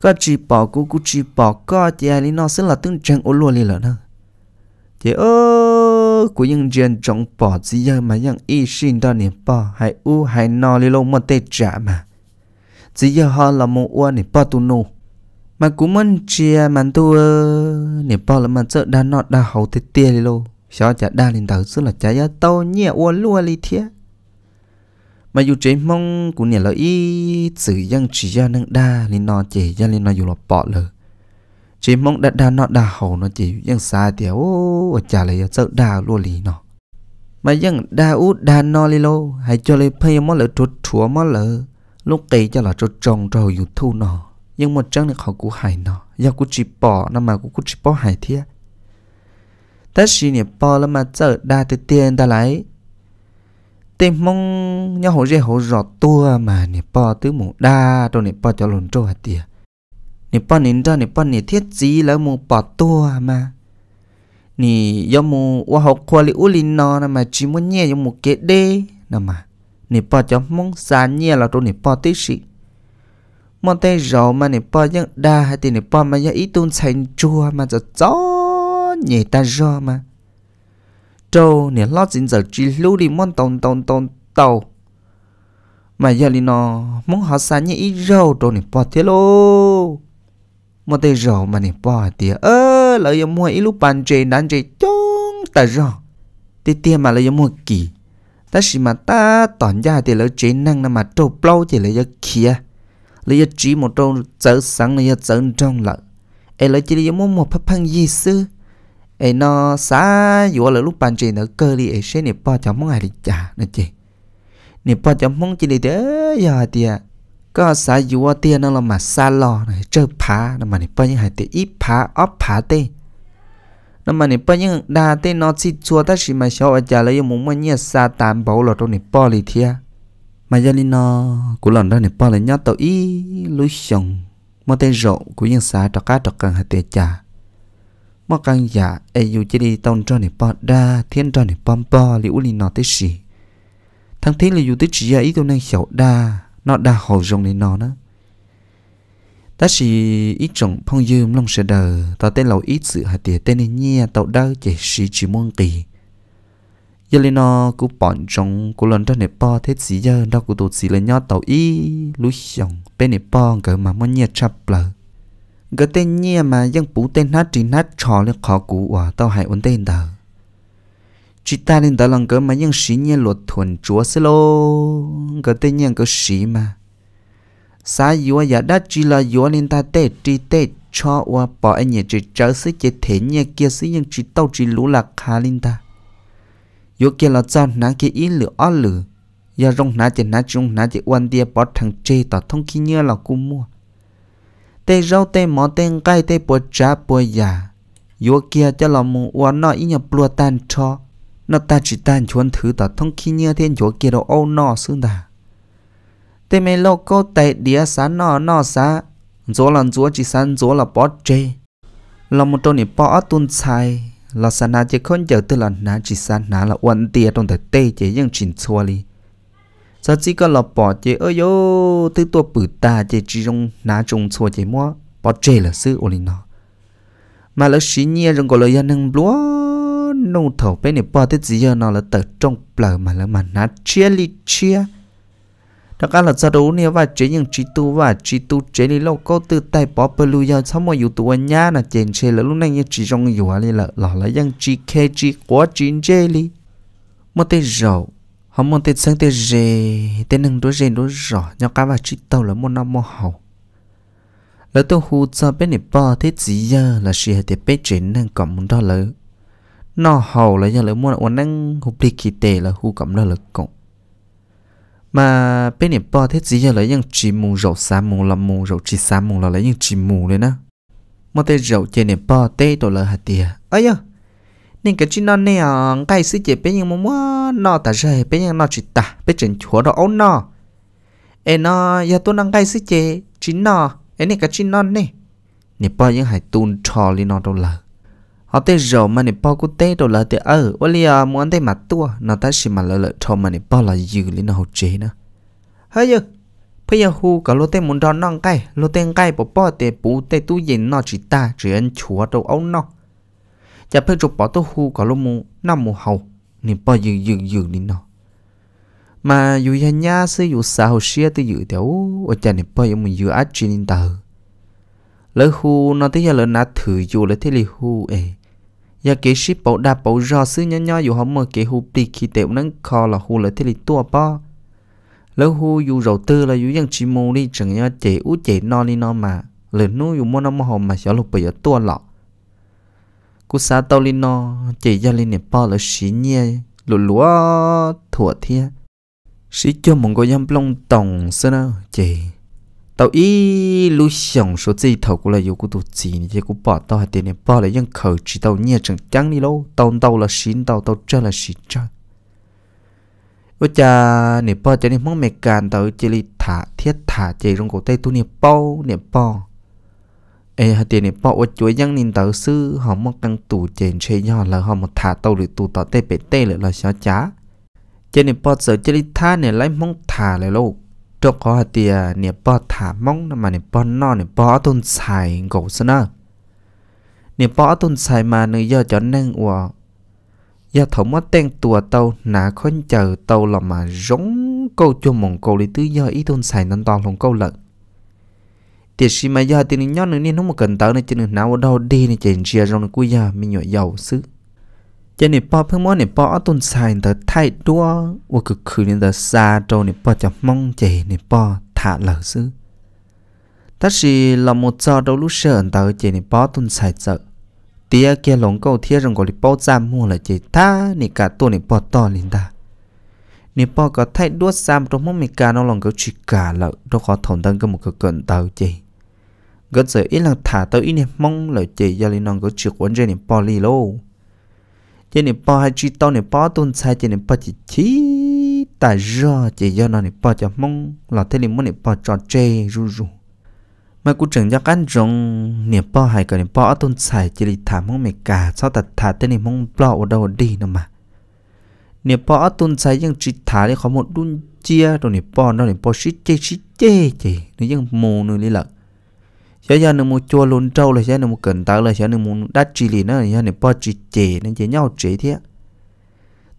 có chỉ bỏ cú cú chỉ bỏ có cha lên nó sẽ là tương chân ô luôn liền lợn hơn chị ơ của những chuyện trong bỏ chỉ giờ mà những ý sinh đó niệm bỏ hay u hay no lên lâu mà tê trả mà chỉ giờ họ là một uo niệm bọt tu nô mà cũng muốn chia mà tu nè bỏ là mà sợ đa nọ đa hầu thế tia đi lô cho chả đa lên tàu rất là chả giá tàu nhẹ uo lua li thế mà dù chế mong cũng nhẹ lợi ý sự dân chỉ ra nâng đa lên nọ chỉ ra lên nọ dù là bỏ lờ chế mong đã đa nọ đa hầu nó chỉ dân xa thì ô chả lấy sợ đa lua li nọ mà dân đa út đa nọ li lô hay cho lấy phê mó lỡ trốn chúa mó lỡ lúc kỳ cho là trốn trồng trầu dù thu nọ nhưng một chân này họ cũng hài nó giờ cũng chỉ bỏ nó mà cũng chỉ bỏ hài thiệt tất nhiên nè bỏ là mà giờ đa từ tiền ta lấy tìm mong nhau hồ dễ hồ rõ tua mà nè bỏ tứ mù đa rồi nè bỏ cho lồn trâu hạt tiệt nè bỏ nè cho nè bỏ nè thiết gì là mù bỏ tua mà nè do mù wa học khoa li li nó mà chỉ muốn nhẹ do mù kế đê nè mà nè bỏ cho mong xa nhẹ là rồi nè bỏ tới sĩ mà tay rau mà này po những đa hay tiền này po mà những ít tuôn thành chua mà giờ gió nhảy ta gió mà trâu này lót dính giờ chỉ lưu đi món tông tông tông tàu mà giờ đi nó muốn họ sáng như ý rau trâu này po thế lô mà tay rau mà này po thì ơ lợi giờ mua ít lúc bàn chơi đàn chơi chong ta rau thì tiền mà lợi giờ mua kì ta chỉ mà ta tỏn ra thì lợi chế năng là mà trâu plau thì lợi kìa kia lấy chỉ một trâu chở sáng lấy chở trong lợ ấy lấy chỉ lấy muốn một phát phăng gì sư ấy nó xá dù là lúc bàn chuyện nó cơ đi ấy sẽ nè bao cho mong ai được trả nè chị nè bao cho mong chỉ đi thế giờ thì có xá dù tiền nó là mà xa lò này chơi phá nó mà nè bao nhiêu hai tiền ít phá ấp phá tê nó mà nè bao nhiêu đa tê nó chỉ chua ta chỉ mà sao ở trả lấy muốn mà nhớ xa tạm bảo là trong nè bao lì thiệt mà giờ linh nó cũng lần đó này bao lại nhát tàu y lối sông mà tên rộ của những xã trọ cá trọ cần hạt tiền trả mà càng giả ai dù chỉ đi tàu cho này bao đa thiên cho này bom bo liễu linh nó tới gì thằng thế là dù tới chỉ ấy tôi nên hiểu đa nó đa hồ rộng này nó đó ta chỉ ít trọng phong dương long sẽ đờ ta tên lầu ít sự hạt tiền tên này nhia tàu đa chỉ chỉ chỉ muốn kỳ giờ lên nó cũng bọn trong cũng lần đó này po thế gì giờ đó cũng tụt gì lên nhau tàu y lúi xong bên này po cỡ mà muốn nhiệt chập lờ cái tên nhia mà dân bú tên hát chỉ hát trò lên khó cũ quả tao hại ổn tên tờ chỉ ta lên tờ lần cỡ mà dân sĩ nhia lột thuần chúa xí lô cái tên nhia cái sĩ mà xã yếu giả đã chỉ là yếu lên ta tết chỉ tết cho qua bỏ anh nhia chỉ trở sĩ chỉ thế nhia kia sĩ nhưng chỉ tao chỉ lũ lạc hà linh ta yo kia là cha ná kia ý lửa ó lửa giờ rong ná chỉ ná chung ná chỉ quan địa bỏ thằng chê tỏ thông khi nhớ là cú mua tê rau tê mỏ tê cay tê bùa cha bùa ya, yo kia cho là mù uan nó ý nhập lùa tan cho nó ta chỉ tan chuan thứ tỏ thông khi nhớ thiên yo kia đâu âu nó xương da. tê mê lô cô tệ đĩa xá nó nó xá dỗ là dỗ chỉ xá dỗ là bỏ chê là một trâu nỉ bỏ tuôn xài là sa na chỉ con chờ tức là na chỉ sa na là quan tia trong thời tê chỉ những chuyện xua đi sao chỉ có là bỏ chỉ ơi yo từ tua bự ta chỉ chỉ trong na trong xua chỉ mua bỏ chê là sư ô linh nó mà là xí nhia trong gọi là dân năng lúa nông thầu bên này bỏ tới gì giờ nó là tờ trong bờ mà là mà na chia li chia Đặc là ra đấu và chế những trí tu và trí tu chế lý lâu có từ tay bỏ bờ lưu giờ sau mà yếu tố nhà là chèn chế là lúc này chỉ trong yếu là là là là những trí kê trí quá trí chế lý một tên rầu họ một tên sáng tên rề tên nâng đối rề đối rõ nhau cá và trí tàu là một năm một hậu là tôi hù cho bên này bò thế gì giờ là sự hệ tiếp bên trên nâng cầm muốn đó lỡ nó hậu là giờ lỡ muốn là uốn nâng đi kỳ tệ là hù cầm đó lỡ cộng mà bên này bỏ thế gì giờ lấy những chỉ mù rậu xa mù là mù rậu chỉ xa mù là lấy những chỉ mù lên á mà tê rậu trên này bỏ tê tổ là hạt tiề ấy à nên cái chuyện non nè cái sự chỉ bên những mua nó ta rơi bên những nó chỉ ta bên trên chúa đó ông nó em nó giờ tôi đang cái sự chỉ chính nó em này cái chuyện non nè nè bỏ những hạt tuôn trò lên nó đâu là họ tê rồi mà nè bao cú tê rồi là tê ở ô li muốn tê mặt tua nó ta chỉ mà lỡ lỡ thô mà nè bao là dữ lên nó hậu chế nữa hơi dư bây giờ hu cả lô tê muốn đón nong cái, lô tê cái bỏ bỏ tê bú tê tu yên nó chỉ ta chỉ ăn chúa đâu ông nó Giờ phải chụp bỏ tôi hu cả lô mu năm mu hậu nè bao dữ dữ dữ lên nó mà dù nhà nhà sư dù xã hội xia tư dữ tiểu ở chả nè bao giờ mình dữ ác chỉ nên ta lỡ hu nó tới giờ lỡ nát thử dù lỡ thế li hu ấy giờ dạ kỹ ship bộ đa bộ rò xứ nhỏ nhỏ dù không mơ kỹ hù đi khi tiểu nâng kho là hù là thế lì tua bo lỡ hù dù rầu tư là dù dân chỉ mù đi chẳng nhớ chế ú chế no đi no mà lỡ nu dù mua nó mà hồn mà xóa lục bây giờ tua lọ cú xa tao li no chế gia li nẹp bo là xí nhẹ lù lúa thủa thia xí cho mong có dâm plong tòng xưa nào chế tao ý lu xong số gì thầu cũng là yêu của tụi gì này chứ cũng bỏ tao hay tiền này bỏ lại những khẩu chỉ tao nhẹ chân chẳng đi lâu tao tao là xin tao tao chơi là xin chơi ôi cha này bỏ cho này mong mẹ càn tao chỉ li thả thiết thả chỉ trong cổ tay tụi này bao này bao ê tiền này bao ôi chuối nhăng nín tao sư họ mong căng tủ chèn chơi nhỏ là họ một thả tao để tụ tao tê bể tê lại là xóa chá cho này chỉ li tha này lấy mong thả lại lâu cho có tia nè bò thả mong mà nè bò no nè bò tôn xài gấu sơn à nè bò tôn xài mà nè do cho năng ủa do thổng mất tên tùa tàu nà khôn chờ tàu là mà giống câu cho mong câu lý tứ do ý tôn xài nên toàn lòng câu lợn thì khi mà do thì nó nhớ nữa nên nó một cần tới này chỉ nào ở đâu đi này chỉ chia rong cái cuối giờ mình nhọ giàu sức จะนี่ปอเพิ่งมอนี่ปอตุนสายแต่ไทยตัวว่าคือคือนี่แต่ซาโจนี่ปอจะมองเจนี่ปอถาเหลือซื้อแต่สิเราหมดจอดรลุเชิญแต่เจนี่ปอตุนสายเจอเตี้ยเกหลงเกาเทียรงกอลิปอจามัวเลยเจท่านี่กะตัวนี่ปอต่อลินดานี่ปอก็ไทยด้วยซามตรงมุมีการน้องหลงเกาชิกาเลยตเรงขอถอนดังก็มุกเกินเต่าเจก็เจออีหลังถาเต่าอีเนี่ยมองเลยเจยาลินองก็จึกวันเจนี่ปอลีโล chỉ nè bỏ hai chi tao nè bỏ tuôn sai chỉ nè bỏ chỉ chỉ ta do chỉ do nó nè bỏ cho mong là thế nè muốn nè bỏ cho chê ru ru mà cũng chẳng cho cán rong nè bỏ hai cái nè bỏ tuôn sai chỉ là thả mong mày cả sao ta thả thế nè mong bỏ ở đâu đi nữa mà nè bỏ tuôn sai nhưng chỉ thả đi có một đun chia rồi nè bỏ nó nè bỏ chỉ chê chỉ chê chỉ nó nhưng mù nữa đi lợn sẽ giờ nó một chua lún trâu là sẽ nó một cần tạo là sẽ nó một đắt chỉ lì nó sẽ nó bao chỉ chế nên chế nhau chế thế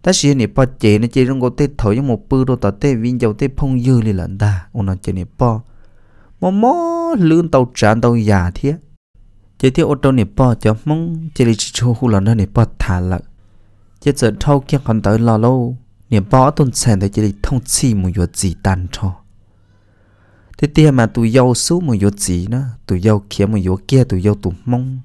ta sẽ nó bao chế nên chế trong cái tết thổi cho một bữa đồ tao tê vinh dầu tê phong dư lì lần ta ông nó chế nó bao mò mò lươn tàu tràn tàu già thế chế thế ô tô nó bao cho mong chế lì chua khu lần đó nó bao thả lợn chế giờ thâu kia còn tới lò lâu nó bao tôn sản tới chế lì thông chi một vật gì tan cho thế tia mà tụi yêu số một vô chỉ nó tụi yêu kia một vô kia tụi yêu tụi mông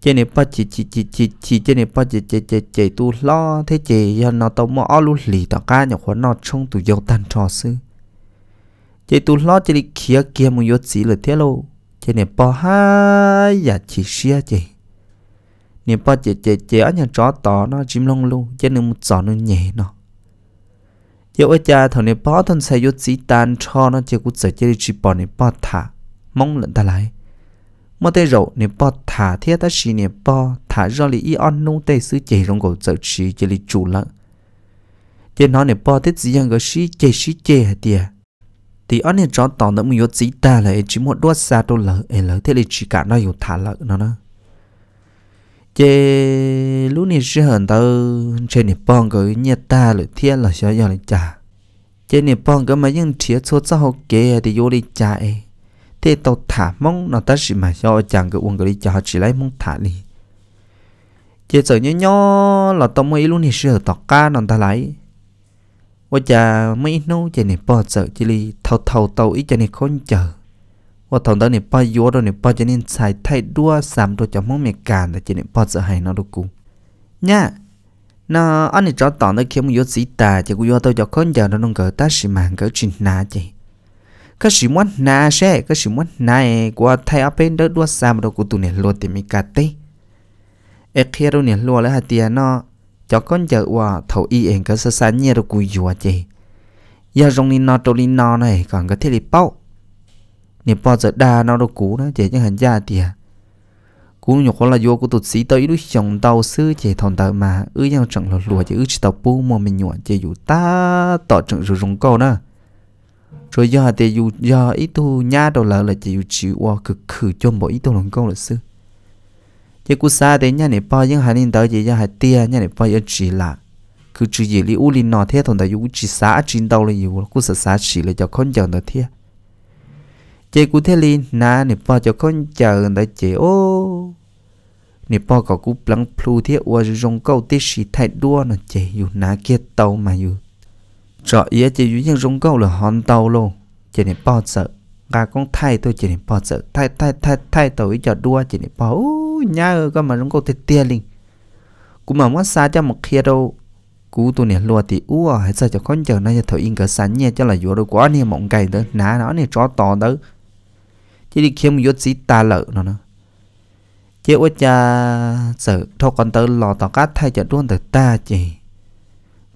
chế này bắt chị chị chị chị chị chế này bắt chị chị chị chị tụi lo thế chị giờ nó tao mà ao lú lì tao cá nhà khoa nó trông tụi yêu tan trò sư chế tụi lo chế này kia kia một vô chỉ là thế lâu chế này ba hai giờ chị xia chị nè ba chị chị chị ở nhà chó tỏ nó chim long lu chế này một giỏ nó nhẹ nó yêu ấy cha thằng này bỏ thân xe yết sĩ tan cho nó chỉ cút sợi chỉ chỉ bỏ này bỏ thả mong lận ta lại mà tê rậu này bỏ thả thế ta xin này bỏ thả do lý y on nung tê xứ chỉ rong cổ sợi chỉ chỉ lý chủ lận chỉ nói này bỏ tết gì ăn cái xí chỉ xí chỉ hả tiệt thì anh này chọn tỏ nó mình yết sĩ ta là chỉ một đuôi xa đâu lỡ lỡ thế lý chỉ cả nó yêu thả lợn nó nữa chế lúc này sẽ hận tao trên này bong cái nhà ta rồi thiên là sẽ giờ này trả trên này bong cái mà những thiệt số sau kia thì vô đi trả thế tao thả mong nó ta chỉ mà do chẳng cái uống cái đi trả chỉ lấy mong thả đi chế sợ nhớ nhớ là tao mới lúc này sẽ tao ca nó ta lấy và chả mấy nấu trên này bò chỉ đi thầu thầu tàu ít trên này không ว่าตอนนั้นเนี่ยป้ายัวเราเนี่ยป้าจะนินใส่ไทยด้วยสามตัวจะมองเมการแต่จะเนี่ยป้าจะให้น้องดูกูเนี่ยน้าอันนี้จอตอนนั้นเขียนมือสีตาจะกูยัวตัวจะค้นจากน้องเกิดตาสีมันเกิดจินนาจีก็สิมันนาใช่ก็สิมันนายกูไทยเอาเป็นด้วยสามตัวกูตัวเนี่ยลดเต็มกาเต้เอ็กเฮียเราเนี่ยลัวแล้วฮะเตียน้อจะค้นจากว่าเท่าอีเองก็สั่นเนี่ยเรากูยัวจีอย่าตรงนี้นอตรงนี้นอหน่อยก่อนก็เทลิเป้า giờ đa nó đâu 日大那都古呢，姐 những hành gia thì à cú nhục là vô của tụt sĩ tới lúc chồng tàu sư chị thằng tàu mà ư nhau chẳng lột lùa chị ư chị tàu bu mà mình nhọ chị dù ta tỏ trận rồi rung câu nữa rồi giờ thì dù giờ ít tu nhá đầu là là chỉ dù chịu qua cực khử cho mỗi ít tu rung câu là sư chị cú xa thì nhá này bao những hai nên tới chị do hai tia nhá này bao giờ chỉ là cứ chỉ gì li u li nọ thế thằng tàu dù chỉ xá chín tàu là nhiều, cú sợ xá chỉ là cho con chồng tàu thế chị cụ thế li na nè po cho con chờ đã chị ô nè po có cú plăng plu thế ua rong câu tê xì thay đua nó chị dù na kia tàu mà dù trọ ý chị dù nhân rong câu là hòn tàu luôn chị nè po sợ gà con thay tôi chị nè po sợ thay thay thay thay tàu ý cho đua chị nè po ô nha ơi con mà rong câu thế tia linh cú mà muốn xa cho một kia đâu cú tu nè lùa thì u à hay sao cho con chờ nó cho thổi yên cỡ sắn nha cho là vừa đâu quá nè mộng cày đó ná nó nè chó to đó chỉ đi khiêm yết sĩ ta lợ nó nó chế ôi cha sợ thô con tớ lò tao cá thay cho luôn tớ ta chỉ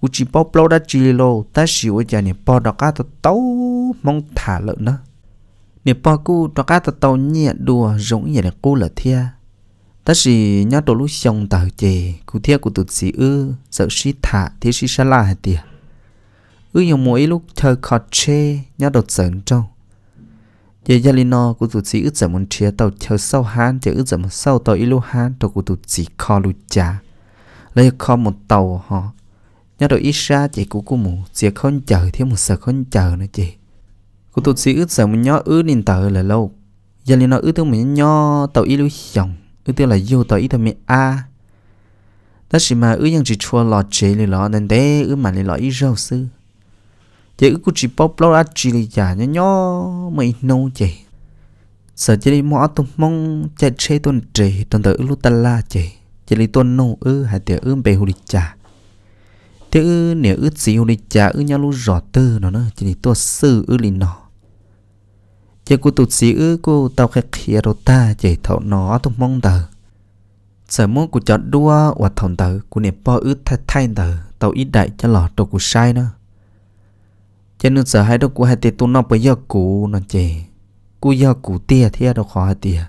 u chỉ bóp bó đã chỉ lô ta xì ôi cha nè bó đỏ cá tao tấu mong thả lợ nó nè bó cu đỏ cá tao tấu nhẹ đùa rỗng nhẹ là cu là thia ta xì nhá đồ lúc xong tờ chè cú thia cụ tụt xì ư sợ xì thả thì xì xa là hết tiệt, ư nhiều mỗi lúc thơ khó chê nhá đột sợn trong ye yalino ku tu chi ức zaman chia tàu chờ sau han chia ức zaman sau tàu ilu han tàu của tu chi kho lu cha lấy kho một tàu họ nhớ đồ ít ra chị của cô mù chị không chờ thiếu một sợ không chờ nữa chị của tu sĩ ước sợ mình nhớ ước nên tờ là lâu giờ liền nói ước tôi mình nhớ tàu ít lưu chồng ước tôi là yêu tàu ít tôi a đó chỉ mà ước nhân chỉ chua lọt chế lì lọ nên thế ước mà lì lọ ít rau sư chỉ cứ chỉ pop lo ra chỉ là giả nhỏ nhỏ mày nâu chị sợ chỉ đi mua tôm mong chạy xe tuần chị tuần tới lúc ta la chị chỉ đi tuần nâu ư hay tiểu ư bề hồ đi trả thế ư nếu ư xì hồ đi trả ư nhau lúc rõ tư nó nữa chị đi tuần sư ư lì nó chị cô tụt xì ư cô tao khét khía đồ ta chị thọ nó tôm mong tờ sợ muốn của chọn đua hoặc thòng tờ của nẹp po ư thay thay tờ tao ít đại cho lọ đồ của sai nữa cho nên sợ hai đó của hai tê tu nó bởi giờ cũ nó chê cú giờ cũ tia thế đâu khó hai tia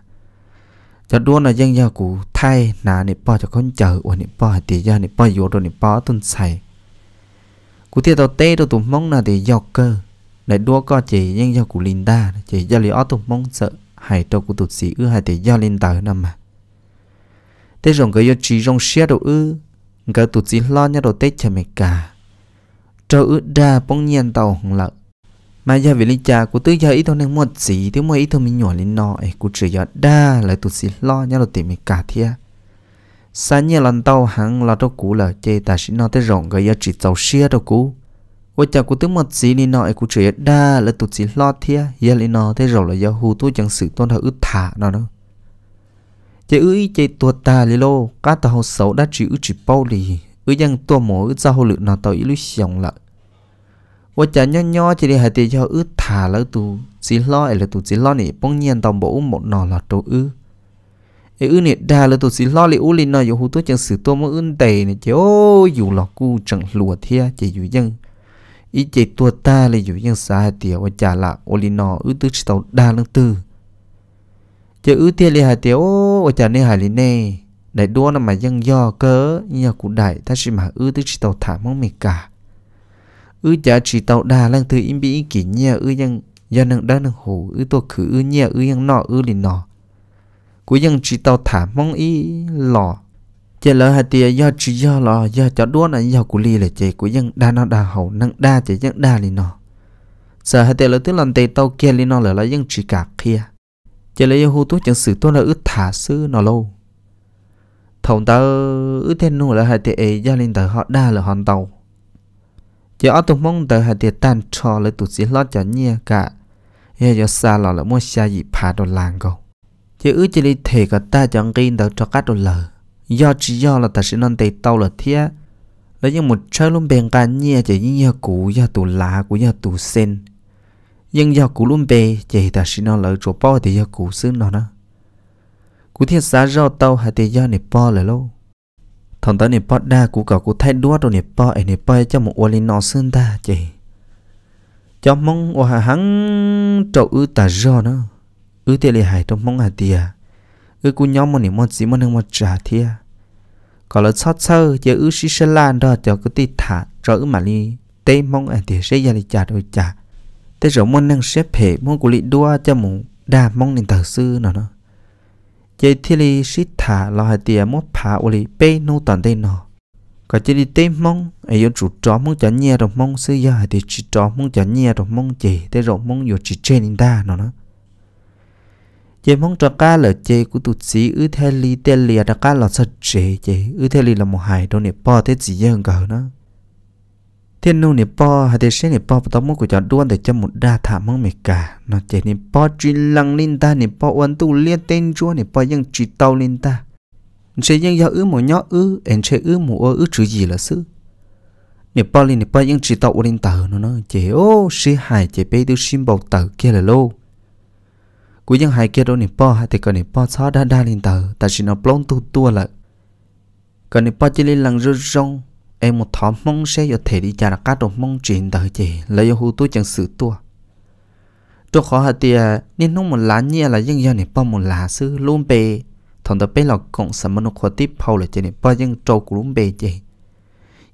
cho đua nó dân giờ cũ thay nà nè po cho con chờ ủa nè po hai tia giờ nè po vô rồi nè po tuân xài cú tia tao tê đâu tụm mong là thì giờ cơ để đua có chỉ dân giờ cũ linh đa chỉ giờ lý ó tụm mong sợ hai đâu cũ tụt xì ư hai tia giờ linh tờ nằm mà thế rồi cái giờ chỉ rong xe đâu ư cái tụt xì lo nhá đâu tết chả mệt cả trơ ư đa bông nhiên tàu hồng lợ mà giờ vì lý trà của tư giờ ít thôi nên một gì thứ mới ít thôi mình nhỏ lên nọ ấy của chỉ giờ đa là tụt xí lo nhau là tìm mình cả thia sáng nhiều lần tàu hàng là đâu cũ là chê ta sĩ nó tới rộng cái giờ chỉ tàu xia đâu cũ với cha của tư một gì lên nọ ấy của chỉ giờ đa là tụt xí lo thia giờ lên nọ tới rộng là giờ hù tôi chẳng sự tôn thờ ư thả nó đâu chê ư chê tuột ta lì lô cá tàu xấu đã chỉ ư chỉ bao lì ư dân tua mổ ư sao lự nó tàu ý lúc xong lại và chả nhỏ nhỏ chỉ để hai tiền cho ư thả lỡ tù chỉ lo là tù chỉ lo này bông nhiên tàu bổ một nọ là tàu ư ê ư nè đa lỡ tù chỉ lo lì u lì nọ dù hú tố chẳng sử tua mỡ ư tề này chế ô dù lọ cu chẳng lùa thia chỉ dù dân ý chế tua ta là dù dân xa hai tiền và chả là ô lì nọ ư tứ chỉ tàu đa lỡ tư chế ư tiền lì hai tiền ô và chả nè hai lì nè đại đua là mà dân do cớ nhờ cụ đại ta chỉ mà ư tức chỉ tàu thả mong mình cả ư chả chỉ tàu đà lần thứ im bị kỷ nhờ ư dân do nâng đá nâng hồ ư tôi khử ư nhờ ư dân nọ ư liền nọ của dân chỉ tàu thả mong ý lò chè lỡ hạt tia do chỉ do lò do cho đua là do cụ li là chè của dân đa nọ đà hậu nâng đa chè dân đa liền nọ sợ hạt tia lỡ tức lần tây tàu kia liền nọ lỡ là dân chỉ cả kia chè lỡ yêu hô tôi chẳng sự tôi là ư thả sư nọ lâu thông tớ ư tên nụ là hai tiệt gia linh tớ họ đa là hòn tàu chỉ ở tụng mong tớ hai tiệt tan trò là tụt sĩ lót cho nhia cả giờ giờ xa lò là mua xa gì phá đồ làng cầu chỉ ư chỉ lý thể cả ta chọn kinh tớ cho các đồ lờ do chỉ do là ta sẽ non tây tàu là thiết lấy những một chơi luôn bèn cả nhia chỉ những nhà cũ nhà tủ lá của nhà tủ sen nhưng nhà cũ luôn bè chỉ tớ sẽ non lỡ chỗ bao thì nhà cũ xứng nó nữa cú thiết giá rau tàu hay thì do nè po là lâu thằng ta nè po đa cú cả cú thay đua rồi nè po ấy nè po cho một linh nọ sơn ta chị cho mong ô hà hắn trâu ư tà rau nó ư thì lì hải trong mong hà tìa à. ư cú nhóm một nè mong gì mà nâng mà trả thia à. còn là sót sơ chứ ư xí xí lan đó cho cái tì thả cho ư mà li tê mong ấy thì sẽ ra đi trả rồi trả thế rồi mong năng xếp hệ mong cú lì đua cho một đa mong nền thờ sư nào nó chế thi li sĩ thả lo hai tiền mốt phá ô li bê nô tận đây nọ có chế đi tê mong ấy yon chủ chó mong chả nhẹ rồi mong sư ya thì chỉ chó mong chả nhẹ rồi mong chế thế rồi mong yếu chỉ trên in ta nó nó chế mong cho cá là chế của tụt sĩ ư thế li tê li là cá là sạch chế chế ư thế li là một hải đâu nè bò thế gì hơn cả nó thiên nô nè po hà thế sẽ nè po bắt đầu muốn của cho đuôn để cho một đa thả mong mệt cả nó chỉ nè po truy lăng lên ta nè po uốn tu liên tên chúa nè chỉ tàu lên ta sẽ ยัง giờ ư một nhó ư em sẽ ư một ô ư chữ gì là sư nè po lên nè po ยัง chỉ tàu lên tờ nó nó chỉ ô sĩ hài chỉ bây tiêu sim bầu tờ kia là lô cú ยัง hài kia đó nè po hay thì còn nè po xóa đa đa lên tờ ta chỉ nó plong tu tua là còn nè po chỉ lên lăng rơ rong em một thỏ mong sẽ có thể đi chả là các đồ mong chuyện đời chị lấy hữu tôi chẳng sự tua tôi khó hạt thì nên nó một lá nhia là dân dân này bao một lá sư luôn bề thằng tập bé là cộng sản mà nó khó tiếp hậu là chị này bao dân trâu của luôn bề chị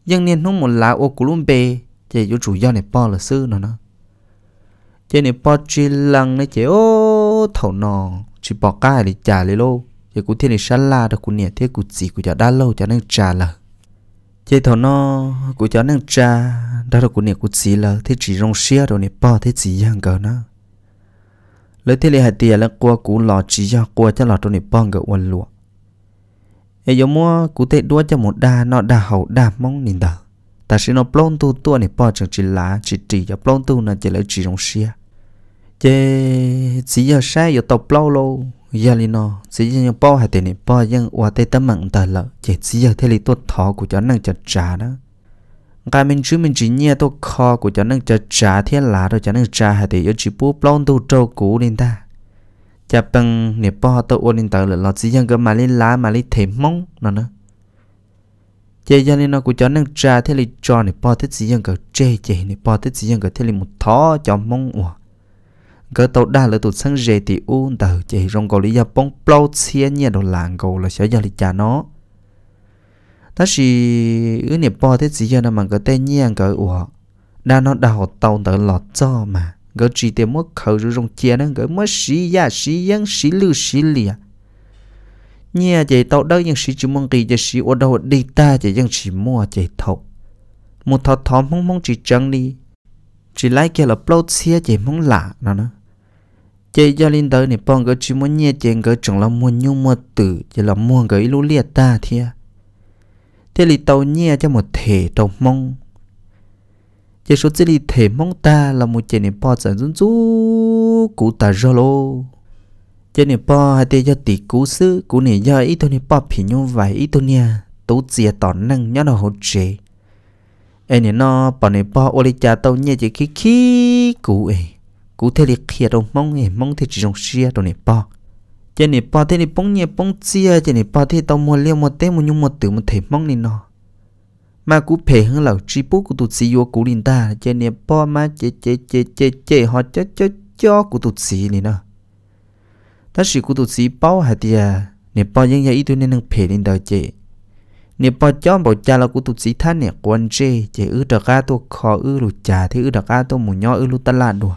dân nên nó một lá ô của luôn bề chị vô chủ do này bao là sư nó nó chị này bao chỉ lăng này chị ô thầu nò chỉ bỏ cái để trả lấy lô chị cũng thiên này sẵn la được cũng nhẹ thế cũng chỉ cũng giờ đã lâu cho nên trả lời chế thọ nó của cháu năng cha đó là của niệm của chị là thế chỉ rong xia rồi nè bỏ thế chỉ hàng cờ nó lấy thế này hạt tiền là qua cũ lò chỉ cho qua cho lò trong nè bỏ cỡ quần lụa ấy giống mua cụ tệ đua cho một đa nó đa hậu đa mong nhìn đờ ta sẽ nó plon tu tu nè bỏ chẳng chỉ lá chỉ chỉ cho plon tu là chỉ lấy chỉ rong xia chế chỉ giờ sai giờ tàu plon lâu giờ li nó chỉ như bao hai tiền bao nhưng qua tây tâm mạng tờ lợ chỉ chỉ giờ thế li tốt thọ của cháu năng chật trả đó cái mình chú mình chỉ nhia tốt kho của cháu năng chật trả thế là rồi cháu năng trả hai tiền chỉ bố plon tu trâu cũ lên ta cha bằng nè bao tao ôn lên tờ lợ lo chỉ dân cái mà li lá mà li thèm mong nó nữa chỉ giờ li nó của cháu năng trả thế li cho nè bao thế chỉ dân cái chế chế nè bao thế chỉ dân cái thế li một thọ cho mong ủa cái tàu đa là tụt sang rề thì u tàu chỉ rong cầu lý do bông plau xe nhẹ đồ làng cầu là sẽ do lý cha nó ta chỉ ứ niệm bò thế chỉ cho nên mà cái tên nhiên cái ủa đa nó đào tàu tàu lọt cho mà cái chỉ tiền mất khẩu rồi rong chia nó cái mất xí ya xí yang xí lưu xí lìa nhẹ chỉ tàu đâu nhưng xí chỉ mong kỳ chỉ xí ở đâu đi ta chỉ nhưng chỉ mua chỉ thầu một thọ thọ mong mong chỉ chân đi chỉ lấy kia là plau xe chỉ mong lạ nó nữa chế gia linh tới này bong cái chỉ muốn nhẹ chén cái chẳng là muốn nhung mua tử chỉ là mua cái lũ liệt ta thia thế thì tàu nhẹ cho một thể tàu mong chế số chế thì thể mong ta là một chế này bò sản run rú cụ ta rơ lô chế này bò hay thế cho tỷ cú sư cú này do ít thôi này bò phi nhung vài ít thôi nha tú chia tỏ năng nhớ là hỗ trợ em này nó bọn này bò ô lý cha tàu nhẹ chỉ khí khí cú ấy cú thế thì khía đâu mong nghe mong thì chỉ trong xia đâu nè bò chỉ nè bò thế nè bông nhẹ bông chia chỉ nè bò thế tao mua liêu mua té mua nhung mua tử mua thể mong nè nó mà cú phê hơn là chỉ bố của tụt xì vô cú linh ta chỉ nè bò mà chê chê chê chê chê họ chê chê cho của tụt xì nè nó ta sĩ của tụt xì bao hạt tiề nè ít tôi nên nâng phê lên đời chê nè bò cho bảo cha là của tụt xì than nè quan chê chê ư đặc ca tôi khó ư lụt trà thế ư đặc ca tôi mù nho ư lụt ta lan đùa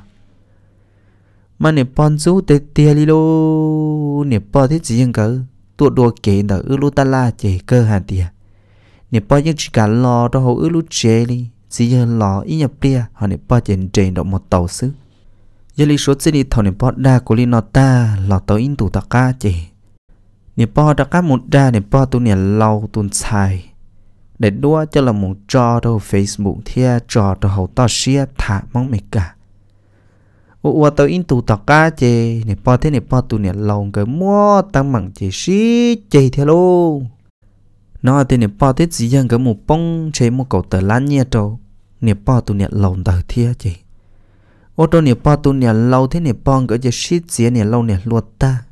mà nè bọn chú tê tê li lô nè bọn thế gì cơ tụt đùa kể đỡ ư lô ta la chê cơ hàn tìa nè bọn những chỉ cả lò đó hầu ư lô chê li chỉ hơn lò ý nhập bia họ nè bọn chèn chèn động một tàu xứ giờ li số chỉ đi thầu nè bọn đa của li nó ta lò tàu yên tụ ta ca chê nè bọn ta ca một đa nè bọn tu nè lâu tụ xài để đua cho là một trò đồ Facebook thia trò đồ hầu ta share thả mong mệt cả ô ô tao in tụ tọt ca chê nè po thế nè pa tu nè lòng cái mua tăng mẳng chê xí chê thế lô nó thế nè pa thế gì dân cái mù bông chê mù cầu tờ lan nhẹ trâu nè pa tu nè lòng tờ thia chê ô tô nè pa tu nè lâu thế nè po cái chê xí chê nè lâu nè luột ta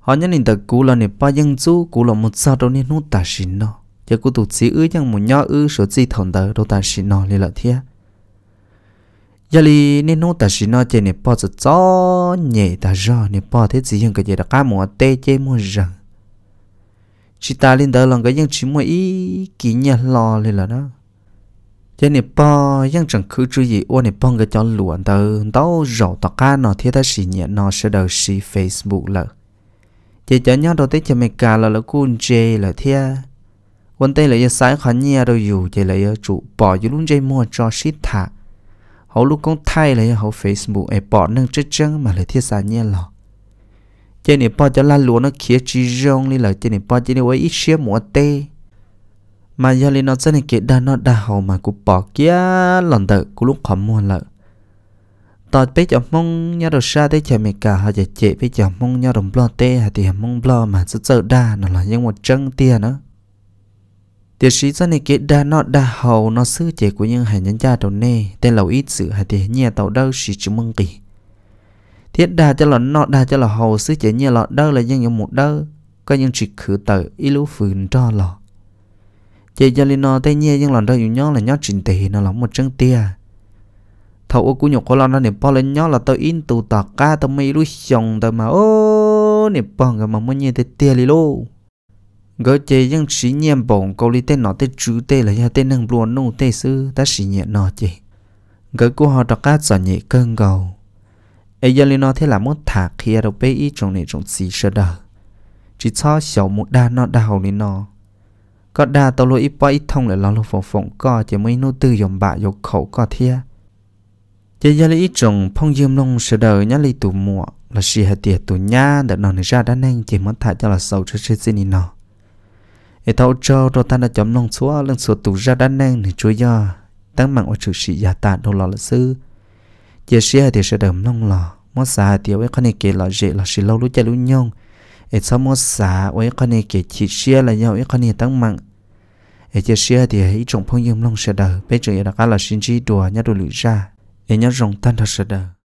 họ nhân nè tờ cú là nè pa dân chú cú là một sao đâu nè nút ta xin nó chê cú tụ xí ư chẳng một nhỏ ư số gì thằng tờ đâu ta xin nó lì lợ thia giờ li nên nô ta xin nó chơi nè bỏ cho cho nhẹ ta rõ nè bỏ thế gì nhưng cái gì đó cá mò tê chơi mua rằng chỉ ta lên đó lòng cái những chỉ mua ý kỷ nhà lo lên là đó giờ nè bỏ nhưng chẳng cứ chú gì ô nè bỏ cái cho luồn từ đâu rõ ta cá nó thế ta xin nhẹ nó sẽ đầu xí facebook là chơi cho nhau đầu tới chơi mày cả là là cún chơi là thế vấn đề là giờ sáng khó nhia đâu dù chơi là giờ chủ bỏ dù luôn chơi mua cho xí thả họ lúc con thay lại họ Facebook ấy bỏ nâng chết chân mà lại thiết xa nhẹ lọ trên này bỏ cho la lúa nó kia chỉ rong đi là trên này bỏ trên này quay ít xíu mua tê mà giờ lên nó sẽ này kể đa nó đa hậu mà cũng bỏ kia lần đầu cũng lúc khó mua lợ tọt bé chồng mong nhau đầu xa thế chồng mày cả họ chạy chạy bé chồng nhau đồng lo tê thì mong lo mà rất sợ đa nó là những một chân tia nữa Tiết sĩ ra này kết đa nọ đa hầu nó sư chế của những hải nhân cha đầu nê Tên lầu ít sự hải thế nhà tàu đâu sĩ chú mừng kỳ Thiết đa cho là nọ đa cho là hầu sư chế nhà lọ đâu là dân những một đâu Có những trị khử tờ y lũ phường cho lọ Chế cho lý nó tên nhé nhưng lọ đâu nhỏ là nhỏ trình tế nó là một chân tia Thầu ô cú nhục của lọ nó nè bó lên nhỏ là tao in tù tạc ca tao mây lũ xông tao mà ô nè bó ngờ mà muốn nhé tế tia lý lô gỡ chế những sĩ nhiệm bổng câu lý tên nó tên chú tên là nhà tên năng luôn nô tên sư ta sĩ nhiệm nó chế gỡ của họ đọc cát giỏi nhị cơn gầu ấy giờ lý nó thế là muốn thả khi đâu bê ý trong này trong xì sơ đờ chỉ giờ này trong phong là là hạ tiệt nó ra chế thả cho cho sầu cho 小木大那大好哩喏。ก็ดาตัวลุอีปอีทงเลยลองลุฝงฝงก็จะไม่นู่ตื้อยมบะยกเขาก็เทียจะยาลีจงพงยืมลงเสดยนั่นลีตุมัวละชีหเตียตุญญาเดนอนในชาด้านนั่งจิมันถ่ายจะละเสาชื่อชื่อสินีนอ ở thâu cho rồi ta đã chấm nông xóa lần số tụ ra đan nang thì chúa do tăng mạng ở trực sĩ giả tạ đồ lò là sư giờ sĩ thì sẽ đầm nông lò mua xà thì ấy con này kể lò dễ lò sĩ lâu lú chạy lú nhông ở sau mua xà ấy con này kể chỉ sĩ là nhau ấy con này tăng mạng ở giờ sĩ thì ấy trồng phong dương nông sẽ đờ bây giờ đã cả là sinh chi đùa nhá đồ lũ ra ở nhá rồng tan thật sẽ đờ